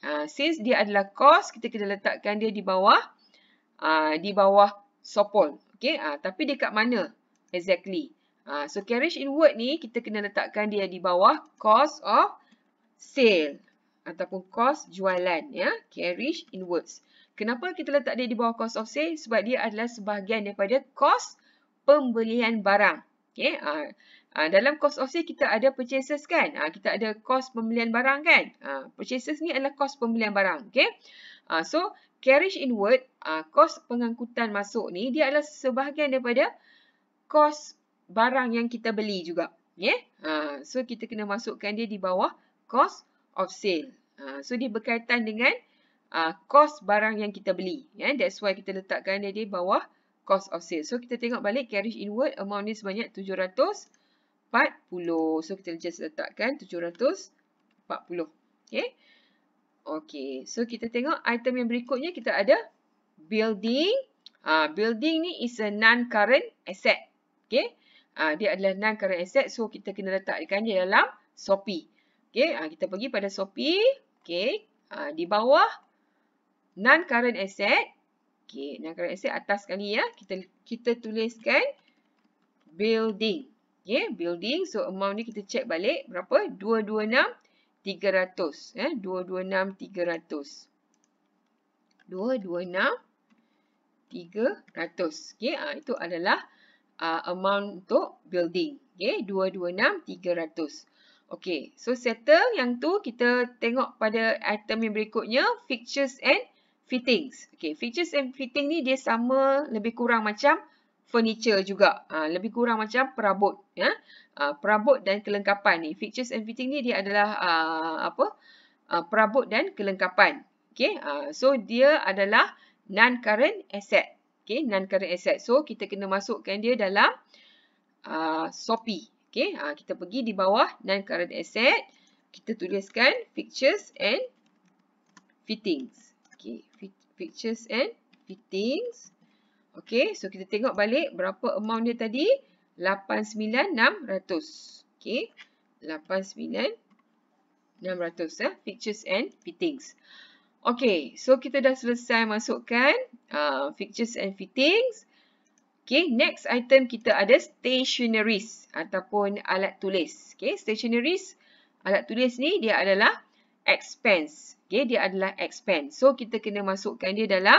Uh, since dia adalah cos, kita kena letakkan dia di bawah uh, di bawah sopol. Okey, uh, tapi dia kat mana exactly? Uh, so carriage inward ni kita kena letakkan dia di bawah cost of sale ataupun cos jualan ya, carriage inwards. Kenapa kita letak dia di bawah cost of sale? Sebab dia adalah sebahagian daripada cost pembelian barang. Okey, uh, Ah, dalam cost of sale kita ada purchases kan? Ha, kita ada cost pembelian barang kan? Ha, purchases ni adalah cost pembelian barang. Okay? Ha, so, carriage inward, ha, cost pengangkutan masuk ni, dia adalah sebahagian daripada cost barang yang kita beli juga. Yeah? Ha, so, kita kena masukkan dia di bawah cost of sale. Ha, so, dia berkaitan dengan cost barang yang kita beli. Yeah? That's why kita letakkan dia di bawah cost of sale. So, kita tengok balik carriage inward amount ni sebanyak 700 740. So, kita just letakkan 740. Okay. Okay. So, kita tengok item yang berikutnya kita ada building. Ah, uh, Building ni is a non-current asset. Okay. Uh, dia adalah non-current asset. So, kita kena letakkan dia dalam SOPI. Okay. Uh, kita pergi pada SOPI. Okay. Uh, di bawah non-current asset. Okay. Non-current asset atas sekali ya. Kita, kita tuliskan building. Okay, ya, building. So, amount ni kita check balik. Berapa? 226,300. Eh? 226,300. 226,300. Okay, ha, itu adalah uh, amount untuk building. Okay, 226,300. Okay, so settle yang tu kita tengok pada item yang berikutnya. Fixtures and fittings. Okay, fixtures and fittings ni dia sama lebih kurang macam furniture juga. Ha, lebih kurang macam perabot. Ya? Ha, perabot dan kelengkapan ni. Fixtures and fitting ni dia adalah ha, apa? Ha, perabot dan kelengkapan. Okay? Ha, so, dia adalah non-current asset. Okay? Non-current asset. So, kita kena masukkan dia dalam ha, SOPI. Okay? Ha, kita pergi di bawah non-current asset. Kita tuliskan fixtures and fittings. Okay? Fixtures and Fittings. Okey, so kita tengok balik berapa amount dia tadi? 89600. Okey. 89600 ya, eh? Pictures and fittings. Okey, so kita dah selesai masukkan uh, fixtures and fittings. Okey, next item kita ada stationaries ataupun alat tulis. Okey, stationaries alat tulis ni dia adalah expense. Okey, dia adalah expense. So kita kena masukkan dia dalam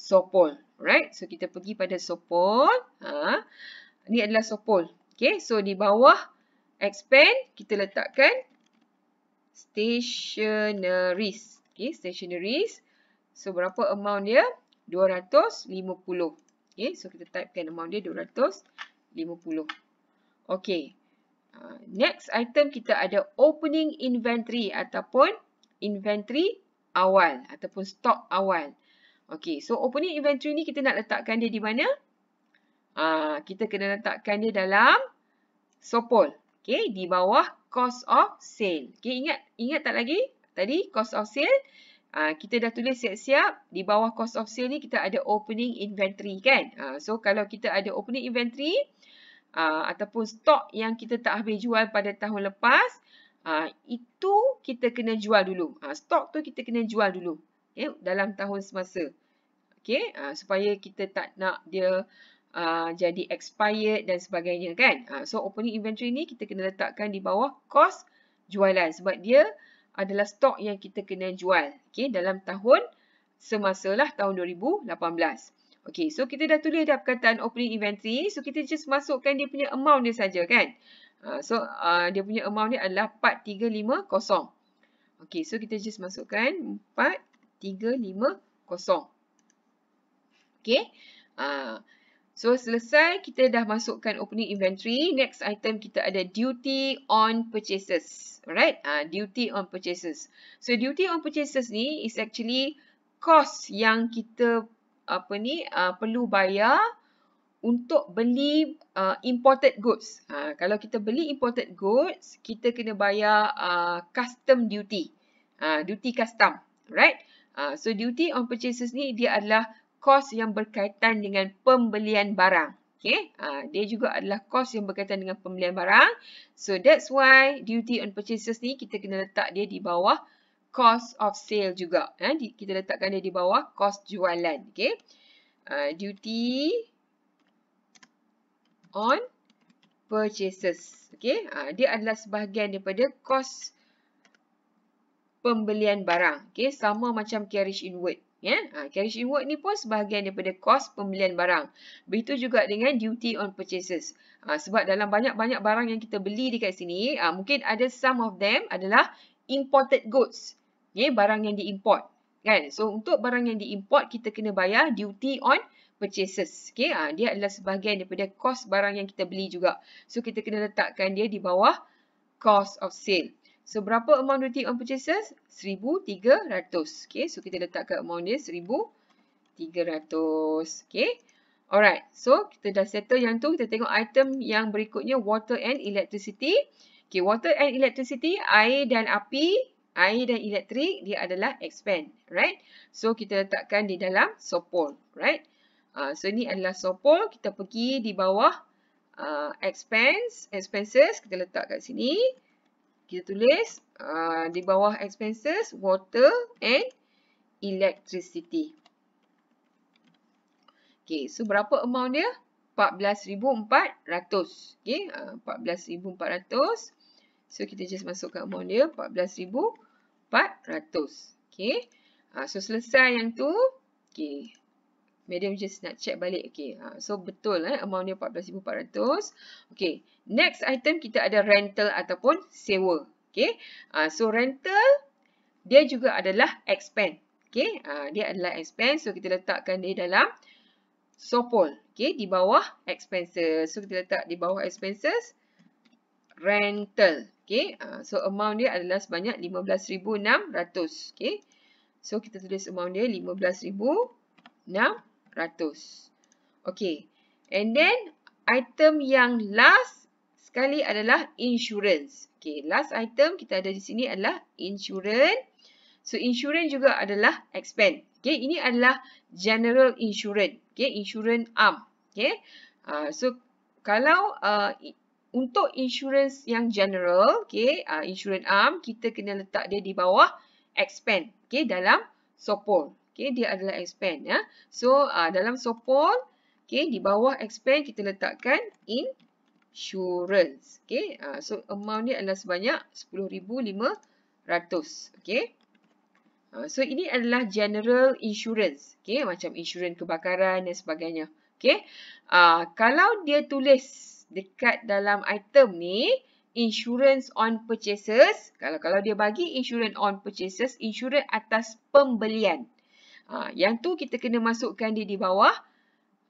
sopol. Alright, so kita pergi pada sopol. Ha. Ini adalah sopol. Okay, so di bawah expand, kita letakkan stationaries. Okay, stationaries. So, berapa amount dia? 250. Okay, so kita typekan amount dia 250. Okay. Uh, next item kita ada opening inventory ataupun inventory awal ataupun stock awal. Okey, so opening inventory ni kita nak letakkan dia di mana? Ah, kita kena letakkan dia dalam sopol. okay? di bawah cost of sale. okay? ingat ingat tak lagi? Tadi cost of sale, ah, kita dah tulis siap-siap. Di bawah cost of sale ni kita ada opening inventory kan? Ah, so, kalau kita ada opening inventory ah, ataupun stok yang kita tak habis jual pada tahun lepas, ah, itu kita kena jual dulu. Ah, stok tu kita kena jual dulu okay, ya, dalam tahun semasa. Okay, uh, ah, supaya kita tak nak dia uh, jadi expired dan sebagainya kan. Uh, so opening inventory ni kita kena letakkan di bawah kos jualan sebab dia adalah stok yang kita kena jual. Okay, dalam tahun semasa lah tahun 2018. Okay, so kita dah tulis dah perkataan opening inventory. So kita just masukkan dia punya amount dia saja kan. Uh, so uh, dia punya amount ni adalah 4350. Okay, so kita just masukkan 4350. Okay. Ah, so, selesai kita dah masukkan opening inventory. Next item kita ada duty on purchases. Alright. Ah, duty on purchases. So, duty on purchases ni is actually cost yang kita apa ni ah, perlu bayar untuk beli uh, imported goods. Uh, kalau kita beli imported goods, kita kena bayar uh, custom duty. Uh, duty custom. Right? Uh, Ah, so, duty on purchases ni dia adalah kos yang berkaitan dengan pembelian barang. Okay. Ah, dia juga adalah kos yang berkaitan dengan pembelian barang. So, that's why duty on purchases ni kita kena letak dia di bawah cost of sale juga. Ha, kita letakkan dia di bawah kos jualan. Okay. Ah, duty on purchases. Okay. Dia adalah sebahagian daripada kos jualan pembelian barang. okay, sama macam carriage inward. yeah? ha, carriage inward ni pun sebahagian daripada kos pembelian barang. Begitu juga dengan duty on purchases. Ha, sebab dalam banyak-banyak barang yang kita beli dekat sini, ha, mungkin ada some of them adalah imported goods. Ya, barang yang diimport. Kan? So, untuk barang yang diimport, kita kena bayar duty on purchases. Okay? Ha, dia adalah sebahagian daripada kos barang yang kita beli juga. So, kita kena letakkan dia di bawah cost of sale. So, berapa amount duty on purchases? $1,300. Okay. So, kita letakkan amount dia $1,300. Okay. Alright. So, kita dah settle yang tu. Kita tengok item yang berikutnya. Water and electricity. Okay. Water and electricity. Air dan api. Air dan elektrik. Dia adalah expand. Right. So, kita letakkan di dalam sopor, Right. Uh, so, ini adalah sopor Kita pergi di bawah uh, expense, expenses. Kita letak kat sini kita tulis uh, di bawah expenses water and electricity. Okay, so berapa amount dia? 14,400. Okay, uh, 14,400. So kita just masukkan amount dia 14,400. Okay, uh, so selesai yang tu. Okay. Medium just nak check balik. Okay. Ha, so, betul. Eh, amount dia 14,400. Okay. Next item kita ada rental ataupun sewa. Okay. Ha, so, rental dia juga adalah expense. Okay. Ha, dia adalah expense. So, kita letakkan dia dalam sopol. Okay. Di bawah expenses. So, kita letak di bawah expenses. Rental. Okay. Ha, so, amount dia adalah sebanyak 15,600. Okay. So, kita tulis amount dia 15,600 ratus. Okay. And then, item yang last sekali adalah insurance. Okay. Last item kita ada di sini adalah insurance. So, insurance juga adalah expense. Okay. Ini adalah general insurance. Okay. Insurance arm. Okay. Uh, ah, so, kalau uh, untuk insurance yang general, okay, uh, ah, insurans arm, kita kena letak dia di bawah expand okay, dalam sopol. Okay, dia adalah expand ya. So, uh, dalam sopol, okay, di bawah expand kita letakkan insurance. Okay, uh, so amount dia adalah sebanyak 10,500. Okey. Uh, so, ini adalah general insurance. Okay, macam insurans kebakaran dan sebagainya. Okay. Uh, kalau dia tulis dekat dalam item ni insurance on purchases kalau kalau dia bagi insurance on purchases insurance atas pembelian Ha, yang tu kita kena masukkan dia di bawah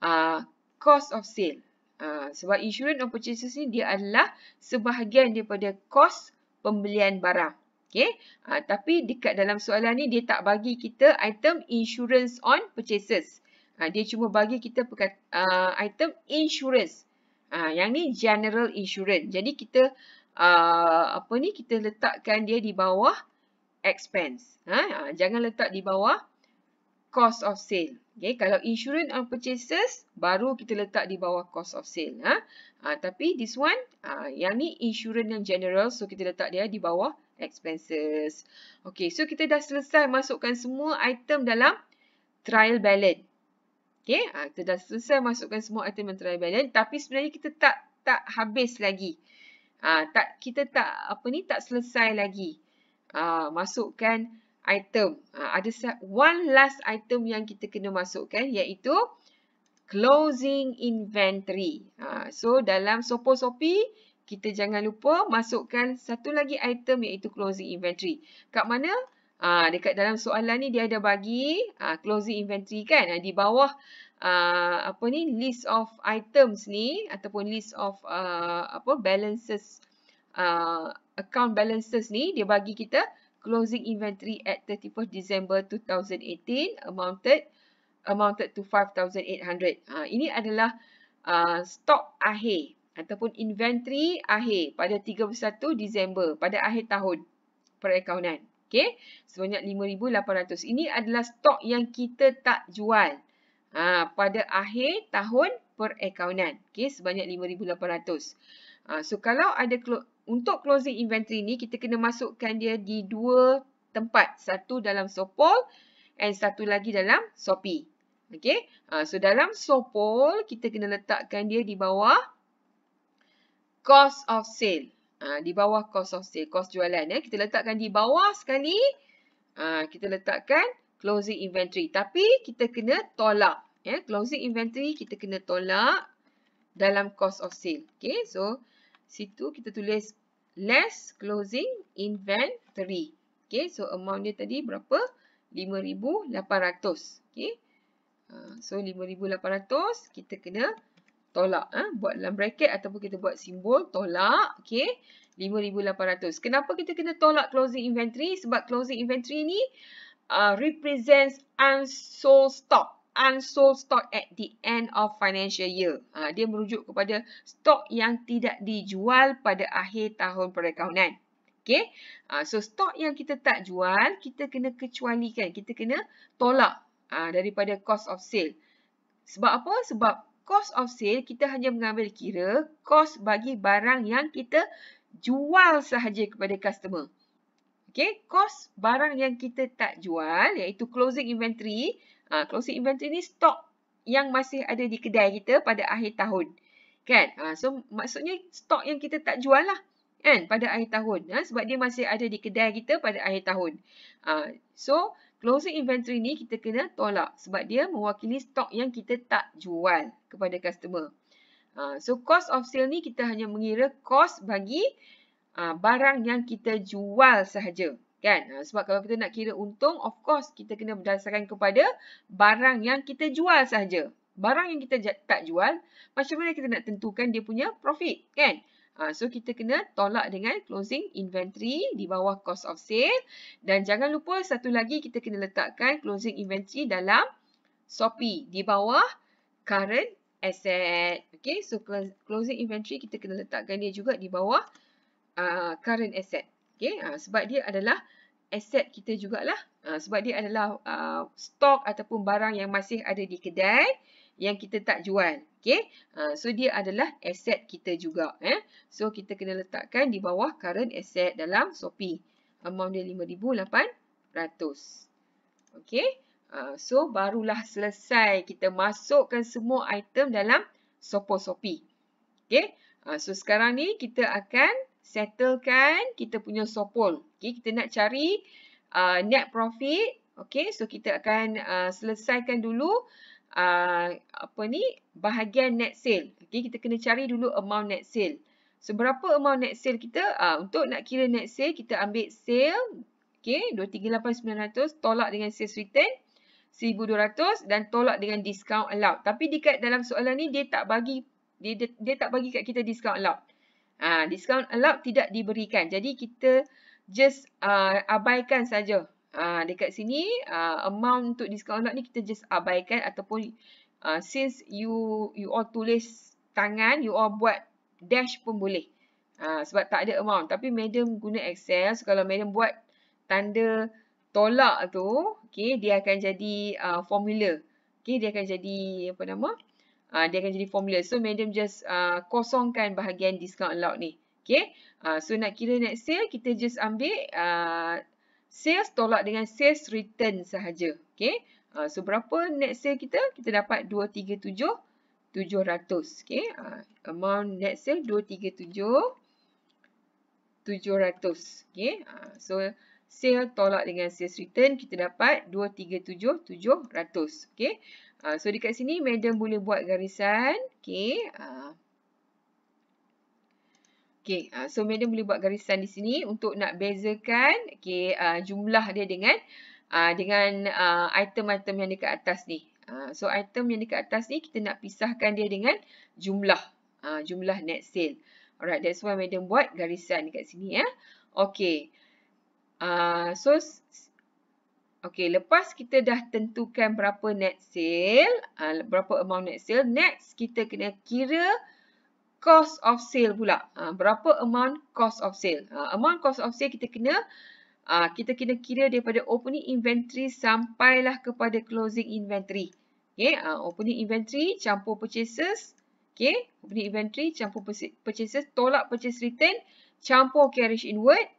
ha, cost of sale. Ha, sebab insurance on purchases ni dia adalah sebahagian daripada cost pembelian barang. Okay. Ha, tapi dekat dalam soalan ni dia tak bagi kita item insurance on purchases. Ha, dia cuma bagi kita perkata, uh, item insurance. Ha, yang ni general insurance. Jadi kita uh, apa ni kita letakkan dia di bawah expense. Ha, jangan letak di bawah cost of sale. Okay, kalau insurance on uh, purchases, baru kita letak di bawah cost of sale. Ha? Ha, tapi this one, ha, yang ni insurance yang general, so kita letak dia di bawah expenses. Okay, so kita dah selesai masukkan semua item dalam trial balance. Okay, ha, kita dah selesai masukkan semua item dalam trial balance, tapi sebenarnya kita tak tak habis lagi. Ha, tak Kita tak, apa ni, tak selesai lagi. Ha, masukkan item. Uh, ada one last item yang kita kena masukkan iaitu closing inventory. Uh, so dalam sopo-sopi kita jangan lupa masukkan satu lagi item iaitu closing inventory. Kat mana? Uh, dekat dalam soalan ni dia ada bagi uh, closing inventory kan uh, di bawah uh, apa ni list of items ni ataupun list of uh, apa balances uh, account balances ni dia bagi kita closing inventory at 31 December 2018 amounted amounted to 5,800. Uh, ha, ini adalah uh, stok akhir ataupun inventory akhir pada 31 Disember pada akhir tahun perakaunan. Okay, sebanyak 5,800. Ini adalah stok yang kita tak jual uh, pada akhir tahun perakaunan. Okay, sebanyak 5,800. Uh, ha, so, kalau ada untuk closing inventory ni kita kena masukkan dia di dua tempat. Satu dalam Sopol and satu lagi dalam Sopi. Okay. Ha, so dalam Sopol kita kena letakkan dia di bawah cost of sale. Ha, di bawah cost of sale, cost jualan. Eh. Kita letakkan di bawah sekali. Ha, kita letakkan closing inventory. Tapi kita kena tolak. Eh. Closing inventory kita kena tolak dalam cost of sale. Okay. So situ kita tulis less closing inventory. Okay, so amount dia tadi berapa? 5,800. Okay, ah, so 5,800 kita kena tolak. Ha? Buat dalam bracket ataupun kita buat simbol tolak. Okay, 5,800. Kenapa kita kena tolak closing inventory? Sebab closing inventory ni uh, represents unsold stock unsold stock at the end of financial year. Ha, dia merujuk kepada stok yang tidak dijual pada akhir tahun perakaunan. Okay. Ha, so, stok yang kita tak jual, kita kena kecualikan. Kita kena tolak ha, daripada cost of sale. Sebab apa? Sebab cost of sale, kita hanya mengambil kira cost bagi barang yang kita jual sahaja kepada customer. Okay, kos barang yang kita tak jual iaitu closing inventory Ha, closing inventory ni stok yang masih ada di kedai kita pada akhir tahun. Kan? Ha, so, maksudnya stok yang kita tak jual lah. Kan? Pada akhir tahun. Ha, sebab dia masih ada di kedai kita pada akhir tahun. Ha, so, closing inventory ni kita kena tolak. Sebab dia mewakili stok yang kita tak jual kepada customer. Ha, so, cost of sale ni kita hanya mengira cost bagi ha, barang yang kita jual sahaja kan ah, sebab kalau kita nak kira untung of course kita kena berdasarkan kepada barang yang kita jual saja barang yang kita tak jual macam mana kita nak tentukan dia punya profit kan ha, so kita kena tolak dengan closing inventory di bawah cost of sale dan jangan lupa satu lagi kita kena letakkan closing inventory dalam sopi di bawah current asset Okay, so closing inventory kita kena letakkan dia juga di bawah uh, current asset Okay, uh, ah, sebab dia adalah aset kita jugalah. Uh, sebab dia adalah uh, ah, stok ataupun barang yang masih ada di kedai yang kita tak jual. Okay, uh, so dia adalah aset kita juga. Eh. So kita kena letakkan di bawah current aset dalam Shopee. Amount dia RM5,800. Okay, uh, so barulah selesai kita masukkan semua item dalam Sopo SOPI. Okay, uh, so sekarang ni kita akan settlekan kita punya sopol. Okay, kita nak cari uh, net profit. Okay, so kita akan uh, selesaikan dulu uh, apa ni bahagian net sale. Okay, kita kena cari dulu amount net sale. Seberapa so, amount net sale kita? Uh, untuk nak kira net sale, kita ambil sale. Okay, 238,900 tolak dengan sales return. 1200 dan tolak dengan discount allowed. Tapi dekat dalam soalan ni dia tak bagi dia, dia, dia tak bagi kat kita discount allowed. Ha, ah, discount allowed tidak diberikan. Jadi, kita just uh, abaikan saja. Ha, dekat sini, uh, amount untuk discount allowed ni kita just abaikan ataupun uh, since you you all tulis tangan, you all buat dash pun boleh. Ha, sebab tak ada amount. Tapi, madam guna Excel. So, kalau madam buat tanda tolak tu, okay, dia akan jadi uh, formula. Okay, dia akan jadi apa nama? uh, dia akan jadi formula. So, madam just uh, kosongkan bahagian discount allowed ni. Okay. Uh, so, nak kira net sale, kita just ambil uh, sales tolak dengan sales return sahaja. Okay. Uh, so, berapa net sale kita? Kita dapat 237 700 okay? uh, amount net sale 237 700 okay? uh, so sale tolak dengan sales return kita dapat 237700 okey uh, so dekat sini madam boleh buat garisan okey uh, okey uh, so madam boleh buat garisan di sini untuk nak bezakan okey uh, jumlah dia dengan uh, dengan item-item uh, yang dekat atas ni uh, so item yang dekat atas ni kita nak pisahkan dia dengan jumlah uh, jumlah net sale alright that's why madam buat garisan dekat sini ya eh. okey Ah, so, okay, lepas kita dah tentukan berapa net sale, uh, berapa amount net sale, next kita kena kira cost of sale pula. Uh, berapa amount cost of sale. Uh, amount cost of sale kita kena uh, kita kena kira daripada opening inventory sampailah kepada closing inventory. Okay, uh, opening inventory campur purchases. Okay, opening inventory campur purchases, tolak purchase return, campur carriage inward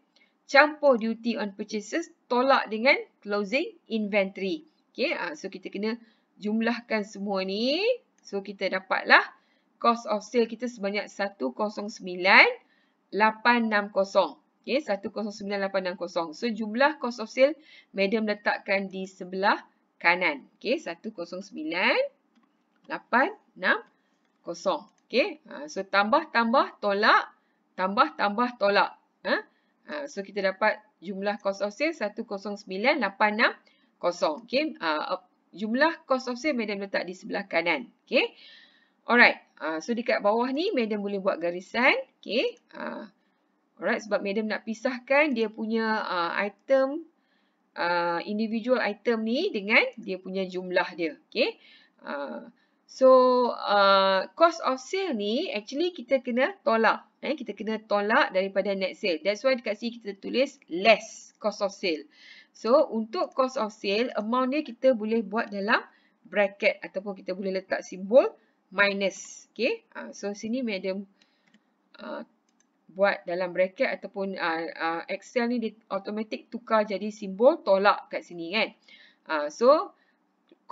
campur duty on purchases tolak dengan closing inventory. Okay, uh, so kita kena jumlahkan semua ni. So kita dapatlah cost of sale kita sebanyak 109.860. Okay, 109.860. So jumlah cost of sale madam letakkan di sebelah kanan. Okay, 109.860. Okay, ah, so tambah-tambah tolak, tambah-tambah tolak. Okay. Ah. Ha, so kita dapat jumlah cost of sales 109.860. Okay. Ha, jumlah cost of sales madam letak di sebelah kanan. Okay. Alright. Ha, so dekat bawah ni madam boleh buat garisan. Okay. Alright. Sebab madam nak pisahkan dia punya item. Individual item ni dengan dia punya jumlah dia. Okay. Okay. So, uh, cost of sale ni actually kita kena tolak. Eh? Kita kena tolak daripada net sale. That's why dekat sini kita tulis less cost of sale. So, untuk cost of sale, amount ni kita boleh buat dalam bracket ataupun kita boleh letak simbol minus. Okay. Uh, so, sini madam uh, buat dalam bracket ataupun uh, uh, Excel ni dia automatic tukar jadi simbol tolak kat sini kan. Uh, so, so,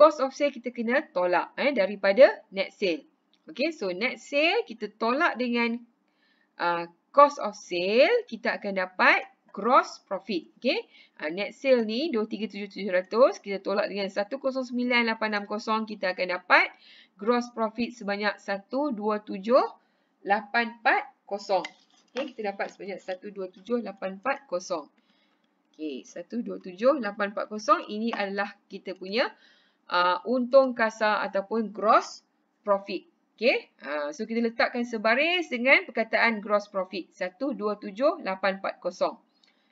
cost of sale kita kena tolak eh, daripada net sale. Okay, so net sale kita tolak dengan uh, cost of sale, kita akan dapat gross profit. Okay, uh, net sale ni 237,700, kita tolak dengan 109,860, kita akan dapat gross profit sebanyak 127,840. Okay, kita dapat sebanyak 127,840. Okay, 127,840 ini adalah kita punya gross uh, untung kasar ataupun gross profit. Okay. Uh, ah, so, kita letakkan sebaris dengan perkataan gross profit. 127840.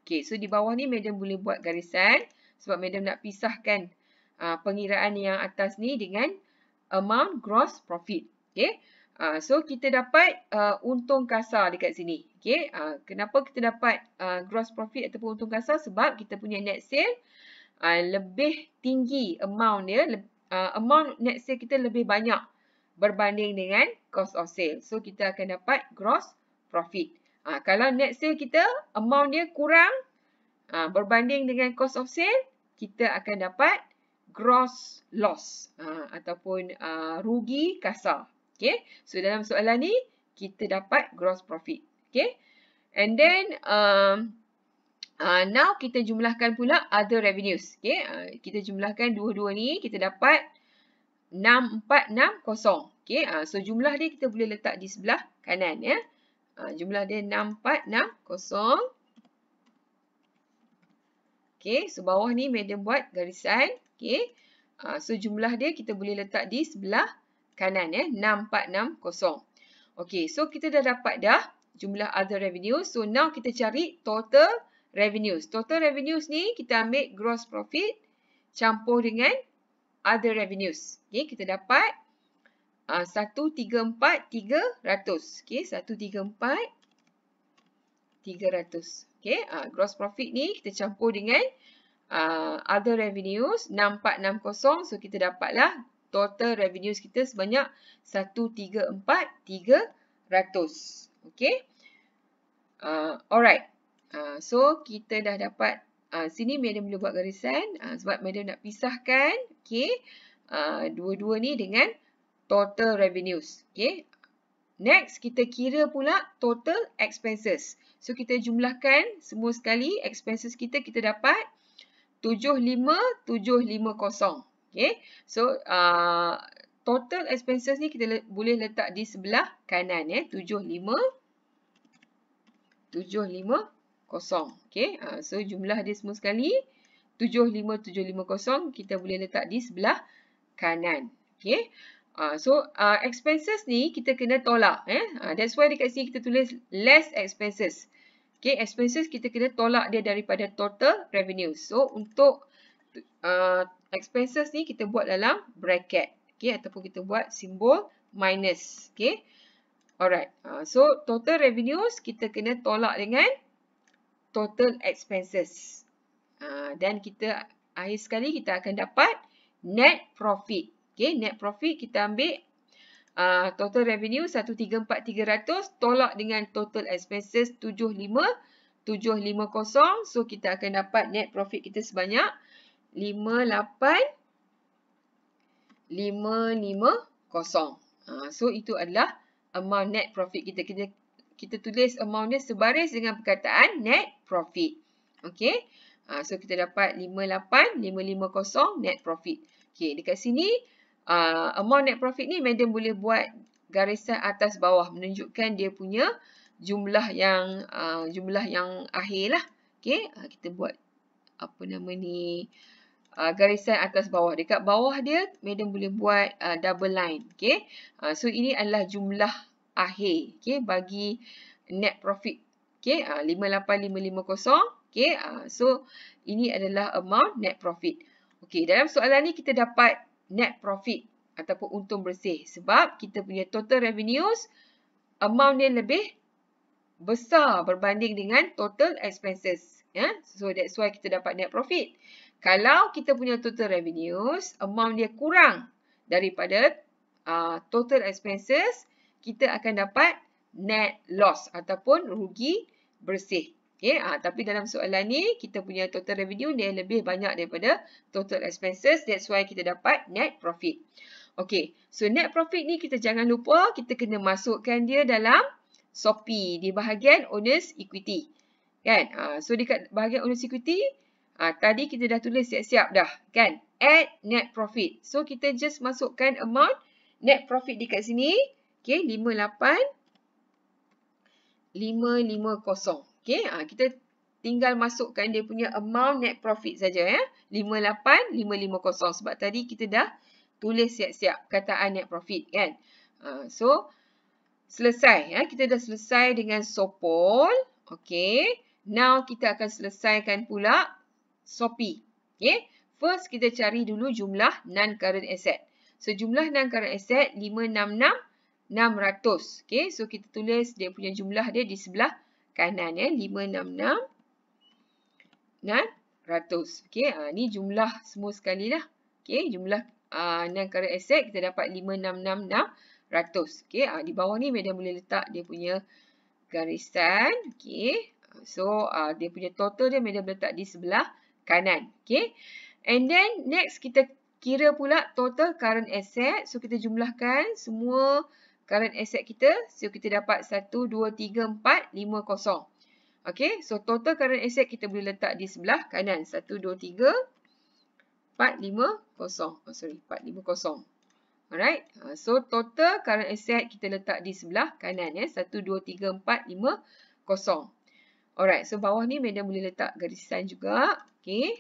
Okay. So, di bawah ni madam boleh buat garisan sebab madam nak pisahkan uh, pengiraan yang atas ni dengan amount gross profit. Okay. Uh, so, kita dapat uh, untung kasar dekat sini. Okay. Uh, kenapa kita dapat uh, gross profit ataupun untung kasar? Sebab kita punya net sale Ah, lebih tinggi amount dia, uh, amount net sale kita lebih banyak berbanding dengan cost of sale. So, kita akan dapat gross profit. Uh, kalau net sale kita, amount dia kurang uh, berbanding dengan cost of sale, kita akan dapat gross loss uh, ataupun uh, rugi kasar. Okay. So, dalam soalan ni, kita dapat gross profit. Okay. And then... Um, Uh, now kita jumlahkan pula other revenues. Okay. Uh, kita jumlahkan dua-dua ni kita dapat 6460. Okay. Uh, so jumlah dia kita boleh letak di sebelah kanan. Yeah. Ya? Uh, jumlah dia 6460. Okay. So bawah ni Madam buat garisan. Okay. Uh, so jumlah dia kita boleh letak di sebelah kanan. Yeah. Ya? 6460. Okay. So kita dah dapat dah jumlah other revenues. So now kita cari total revenues revenues. Total revenues ni kita ambil gross profit campur dengan other revenues. Okay, kita dapat uh, 134,300. Okay, 134,300. Okay, uh, gross profit ni kita campur dengan uh, other revenues 6460. So, kita dapatlah total revenues kita sebanyak 134,300. Okay. Uh, alright. Ah, so kita dah dapat uh, sini madam boleh buat garisan uh, sebab madam nak pisahkan okey dua-dua uh, ni dengan total revenues okay next kita kira pula total expenses so kita jumlahkan semua sekali expenses kita kita dapat 75750 okay so uh, total expenses ni kita le boleh letak di sebelah kanan ya eh? 75 kosong. Okay. Uh, ha, so, jumlah dia semua sekali. 75750 kita boleh letak di sebelah kanan. Okay. Uh, ha, so, uh, expenses ni kita kena tolak. Eh? Uh, that's why dekat sini kita tulis less expenses. Okay. Expenses kita kena tolak dia daripada total revenue. So, untuk uh, expenses ni kita buat dalam bracket. Okay. Ataupun kita buat simbol minus. Okay. Alright. Uh, so, total revenues kita kena tolak dengan 75750 total expenses. Ah, dan kita akhir sekali kita akan dapat net profit. Okay, net profit kita ambil ah, total revenue 134,300 tolak dengan total expenses 75,750. So kita akan dapat net profit kita sebanyak 58,550. Ah, so itu adalah amount net profit kita. Kita, kita tulis amount dia sebaris dengan perkataan net profit. okay, Uh, so kita dapat 58550 net profit. Okey, dekat sini uh, amount net profit ni madam boleh buat garisan atas bawah menunjukkan dia punya jumlah yang uh, jumlah yang akhir lah. okay? uh, kita buat apa nama ni uh, garisan atas bawah. Dekat bawah dia madam boleh buat uh, double line. okay? Uh, so ini adalah jumlah akhir okay, bagi net profit Okay, uh, 58550. Okay, uh, so ini adalah amount net profit. Okay, dalam soalan ni kita dapat net profit ataupun untung bersih. Sebab kita punya total revenues, amount dia lebih besar berbanding dengan total expenses. Yeah? So that's why kita dapat net profit. Kalau kita punya total revenues, amount dia kurang daripada uh, total expenses, kita akan dapat net loss ataupun rugi bersih. Okay, ha, tapi dalam soalan ni, kita punya total revenue dia lebih banyak daripada total expenses. That's why kita dapat net profit. Okay, so net profit ni kita jangan lupa kita kena masukkan dia dalam SOPI di bahagian owner's equity. Kan? Ha, so, di bahagian owner's equity, ha, tadi kita dah tulis siap-siap dah. Kan? Add net profit. So, kita just masukkan amount net profit dekat sini. Okay, 58 550. Okey, ha, kita tinggal masukkan dia punya amount net profit saja ya. 58550 sebab tadi kita dah tulis siap-siap kataan net profit kan. Ha, so selesai ya. Kita dah selesai dengan sopol. Okey. Now kita akan selesaikan pula sopi. Okey. First kita cari dulu jumlah non current asset. So jumlah non current asset 566 600. Okey, so kita tulis dia punya jumlah dia di sebelah kanan ya. 566 600. Okey, ha, ni jumlah semua sekali lah. Okey, jumlah non uh, ah, current asset kita dapat 566 600. Okey, ha, di bawah ni media boleh letak dia punya garisan. Okey, so uh, dia punya total dia media boleh letak di sebelah kanan. Okey, and then next kita kira pula total current asset. So kita jumlahkan semua current asset kita. So, kita dapat 1, 2, 3, 4, 5, kosong, Okay. So, total current asset kita boleh letak di sebelah kanan. 1, 2, 3, 4, 5, kosong, Oh, sorry. 4, 5, kosong. Alright. Uh, so, total current asset kita letak di sebelah kanan. Eh. 1, 2, 3, 4, 5, 0. Alright. So, bawah ni Medan boleh letak garisan juga. Okay.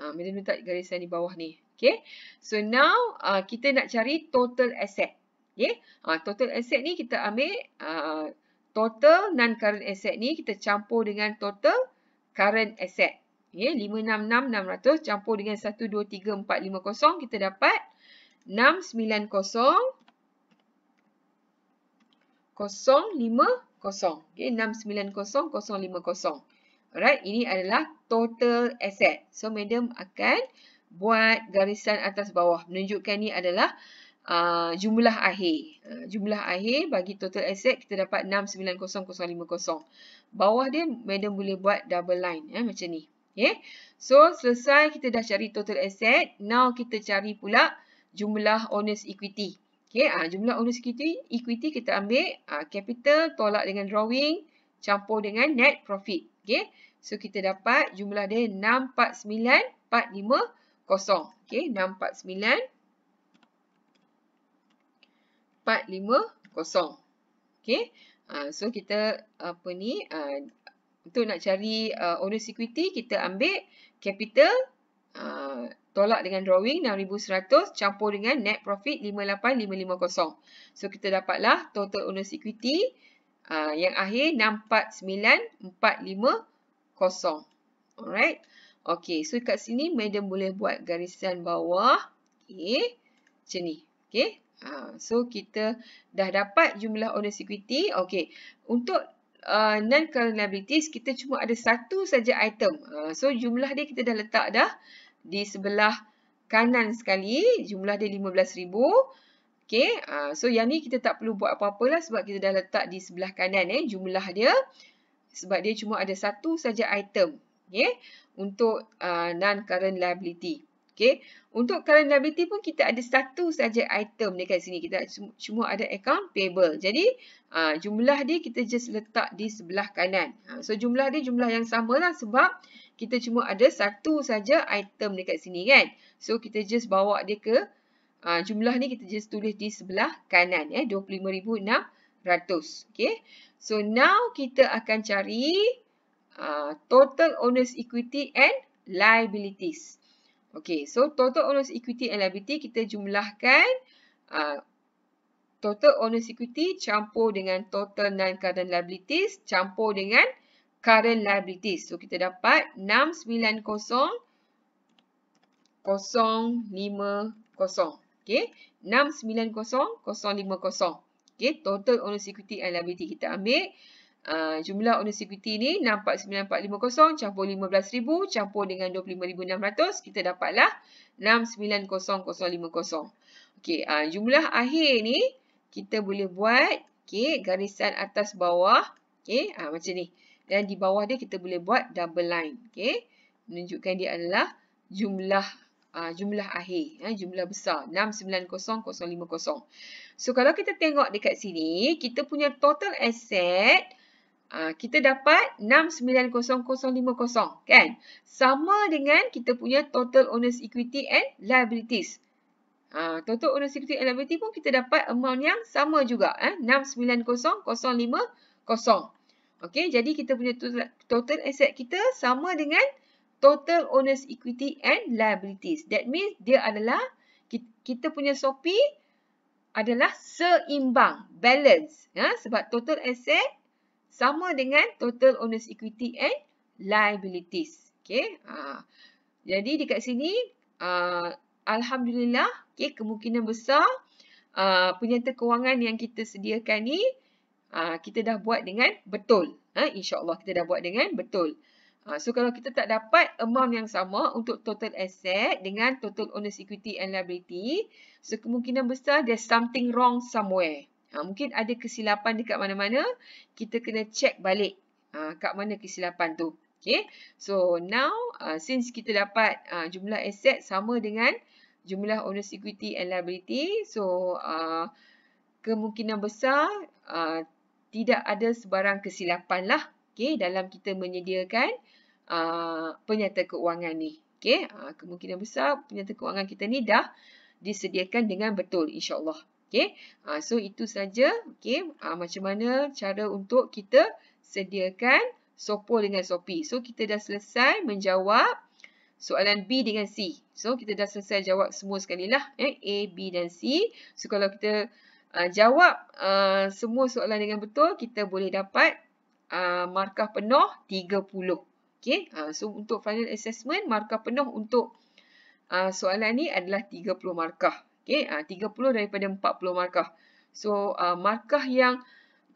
Uh, Medan letak garisan di bawah ni. Okay. So, now uh, kita nak cari total asset. Okay. Ha, ah, total asset ni kita ambil uh, total non-current asset ni kita campur dengan total current asset. Okay. 566,600 campur dengan 123,450 kita dapat 690,050. Okay. 690,050. Alright. Ini adalah total asset. So, madam akan buat garisan atas bawah. Menunjukkan ni adalah total uh, jumlah akhir. Uh, jumlah akhir bagi total aset kita dapat 690050. Bawah dia madam boleh buat double line ya, macam ni. Okay. Ya. So selesai kita dah cari total aset. Now kita cari pula jumlah owner's equity. Okay, uh, jumlah owner's equity, equity kita ambil uh, capital tolak dengan drawing campur dengan net profit. Okay. So kita dapat jumlah dia 649450. Okay, 450. Okey. Uh, so kita apa ni uh, untuk nak cari uh, owner equity kita ambil capital uh, tolak dengan drawing 6100 campur dengan net profit 58550. So kita dapatlah total owner equity uh, yang akhir 649450. Alright. okay. so kat sini madam boleh buat garisan bawah. Okey. Macam ni. Okey. Ha, so, kita dah dapat jumlah owner's equity. Okay. Untuk uh, non-current liabilities, kita cuma ada satu saja item. Uh, so, jumlah dia kita dah letak dah di sebelah kanan sekali. Jumlah dia RM15,000. Okay. Uh, so, yang ni kita tak perlu buat apa-apa lah sebab kita dah letak di sebelah kanan eh, jumlah dia. Sebab dia cuma ada satu saja item. Okay. Untuk uh, non-current liability. Okay, Untuk current liability pun kita ada satu saja item dekat sini. Kita cuma ada account payable. Jadi aa, ah, jumlah dia kita just letak di sebelah kanan. Ha, so jumlah dia jumlah yang sama lah sebab kita cuma ada satu saja item dekat sini kan. So kita just bawa dia ke aa, ah, jumlah ni kita just tulis di sebelah kanan. Eh, 25,600. Okay. So now kita akan cari aa, total owner's equity and liabilities. Okey, so total owner's equity and liability kita jumlahkan uh, total owner's equity campur dengan total non-current liabilities campur dengan current liabilities. So, kita dapat 690-050. Okey, 690 Okey, total owner's equity and liability kita ambil. Uh, ah, jumlah owner security ni 64450 campur 15000 campur dengan 25600 kita dapatlah 690050. Okey, uh, jumlah akhir ni kita boleh buat okey garisan atas bawah okey uh, macam ni. Dan di bawah dia kita boleh buat double line okey menunjukkan dia adalah jumlah Uh, jumlah akhir, eh, jumlah besar 690050 so kalau kita tengok dekat sini kita punya total asset Ah, kita dapat 690050 kan sama dengan kita punya total owners equity and liabilities ha, total owners equity and liabilities pun kita dapat amount yang sama juga eh 690050 okey jadi kita punya total asset kita sama dengan total owners equity and liabilities that means dia adalah kita punya SOPI adalah seimbang balance ya sebab total asset sama dengan total owner's equity and liabilities. Okay. Ha. Jadi dekat sini, uh, Alhamdulillah, okay, kemungkinan besar uh, ha, penyata kewangan yang kita sediakan ni, uh, kita dah buat dengan betul. Ha, InsyaAllah kita dah buat dengan betul. Ha, so kalau kita tak dapat amount yang sama untuk total asset dengan total owner's equity and liability, so kemungkinan besar there's something wrong somewhere. Ha, mungkin ada kesilapan dekat mana-mana. Kita kena check balik ha, kat mana kesilapan tu. Okay. So now uh, since kita dapat uh, jumlah aset sama dengan jumlah owner's equity and liability. So uh, kemungkinan besar uh, tidak ada sebarang kesilapan lah. Okay, dalam kita menyediakan uh, penyata keuangan ni. Okay, uh, kemungkinan besar penyata keuangan kita ni dah disediakan dengan betul insyaAllah. Okay. Okay. Uh, ah, so, itu saja. Okay. Uh, ah, macam mana cara untuk kita sediakan SOPO dengan SOPI. So, kita dah selesai menjawab soalan B dengan C. So, kita dah selesai jawab semua sekali lah. Eh? A, B dan C. So, kalau kita uh, jawab uh, semua soalan dengan betul, kita boleh dapat uh, markah penuh 30. Okay. so, untuk final assessment, markah penuh untuk soalan ni adalah 30 markah. Okay, uh, 30 daripada 40 markah. So, uh, markah yang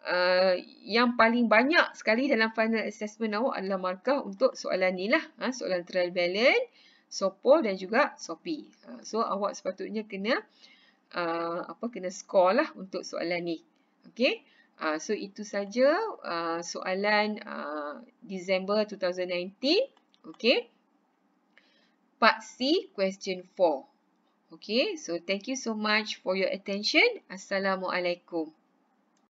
uh, yang paling banyak sekali dalam final assessment awak adalah markah untuk soalan ni lah. Uh, soalan trial balance, SOPOL dan juga SOPI. Uh, so, awak sepatutnya kena uh, apa kena score lah untuk soalan ni. Okay. Uh, so, itu saja uh, soalan uh, December 2019. Okay. Part C, question 4. Okay, so thank you so much for your attention. Assalamualaikum.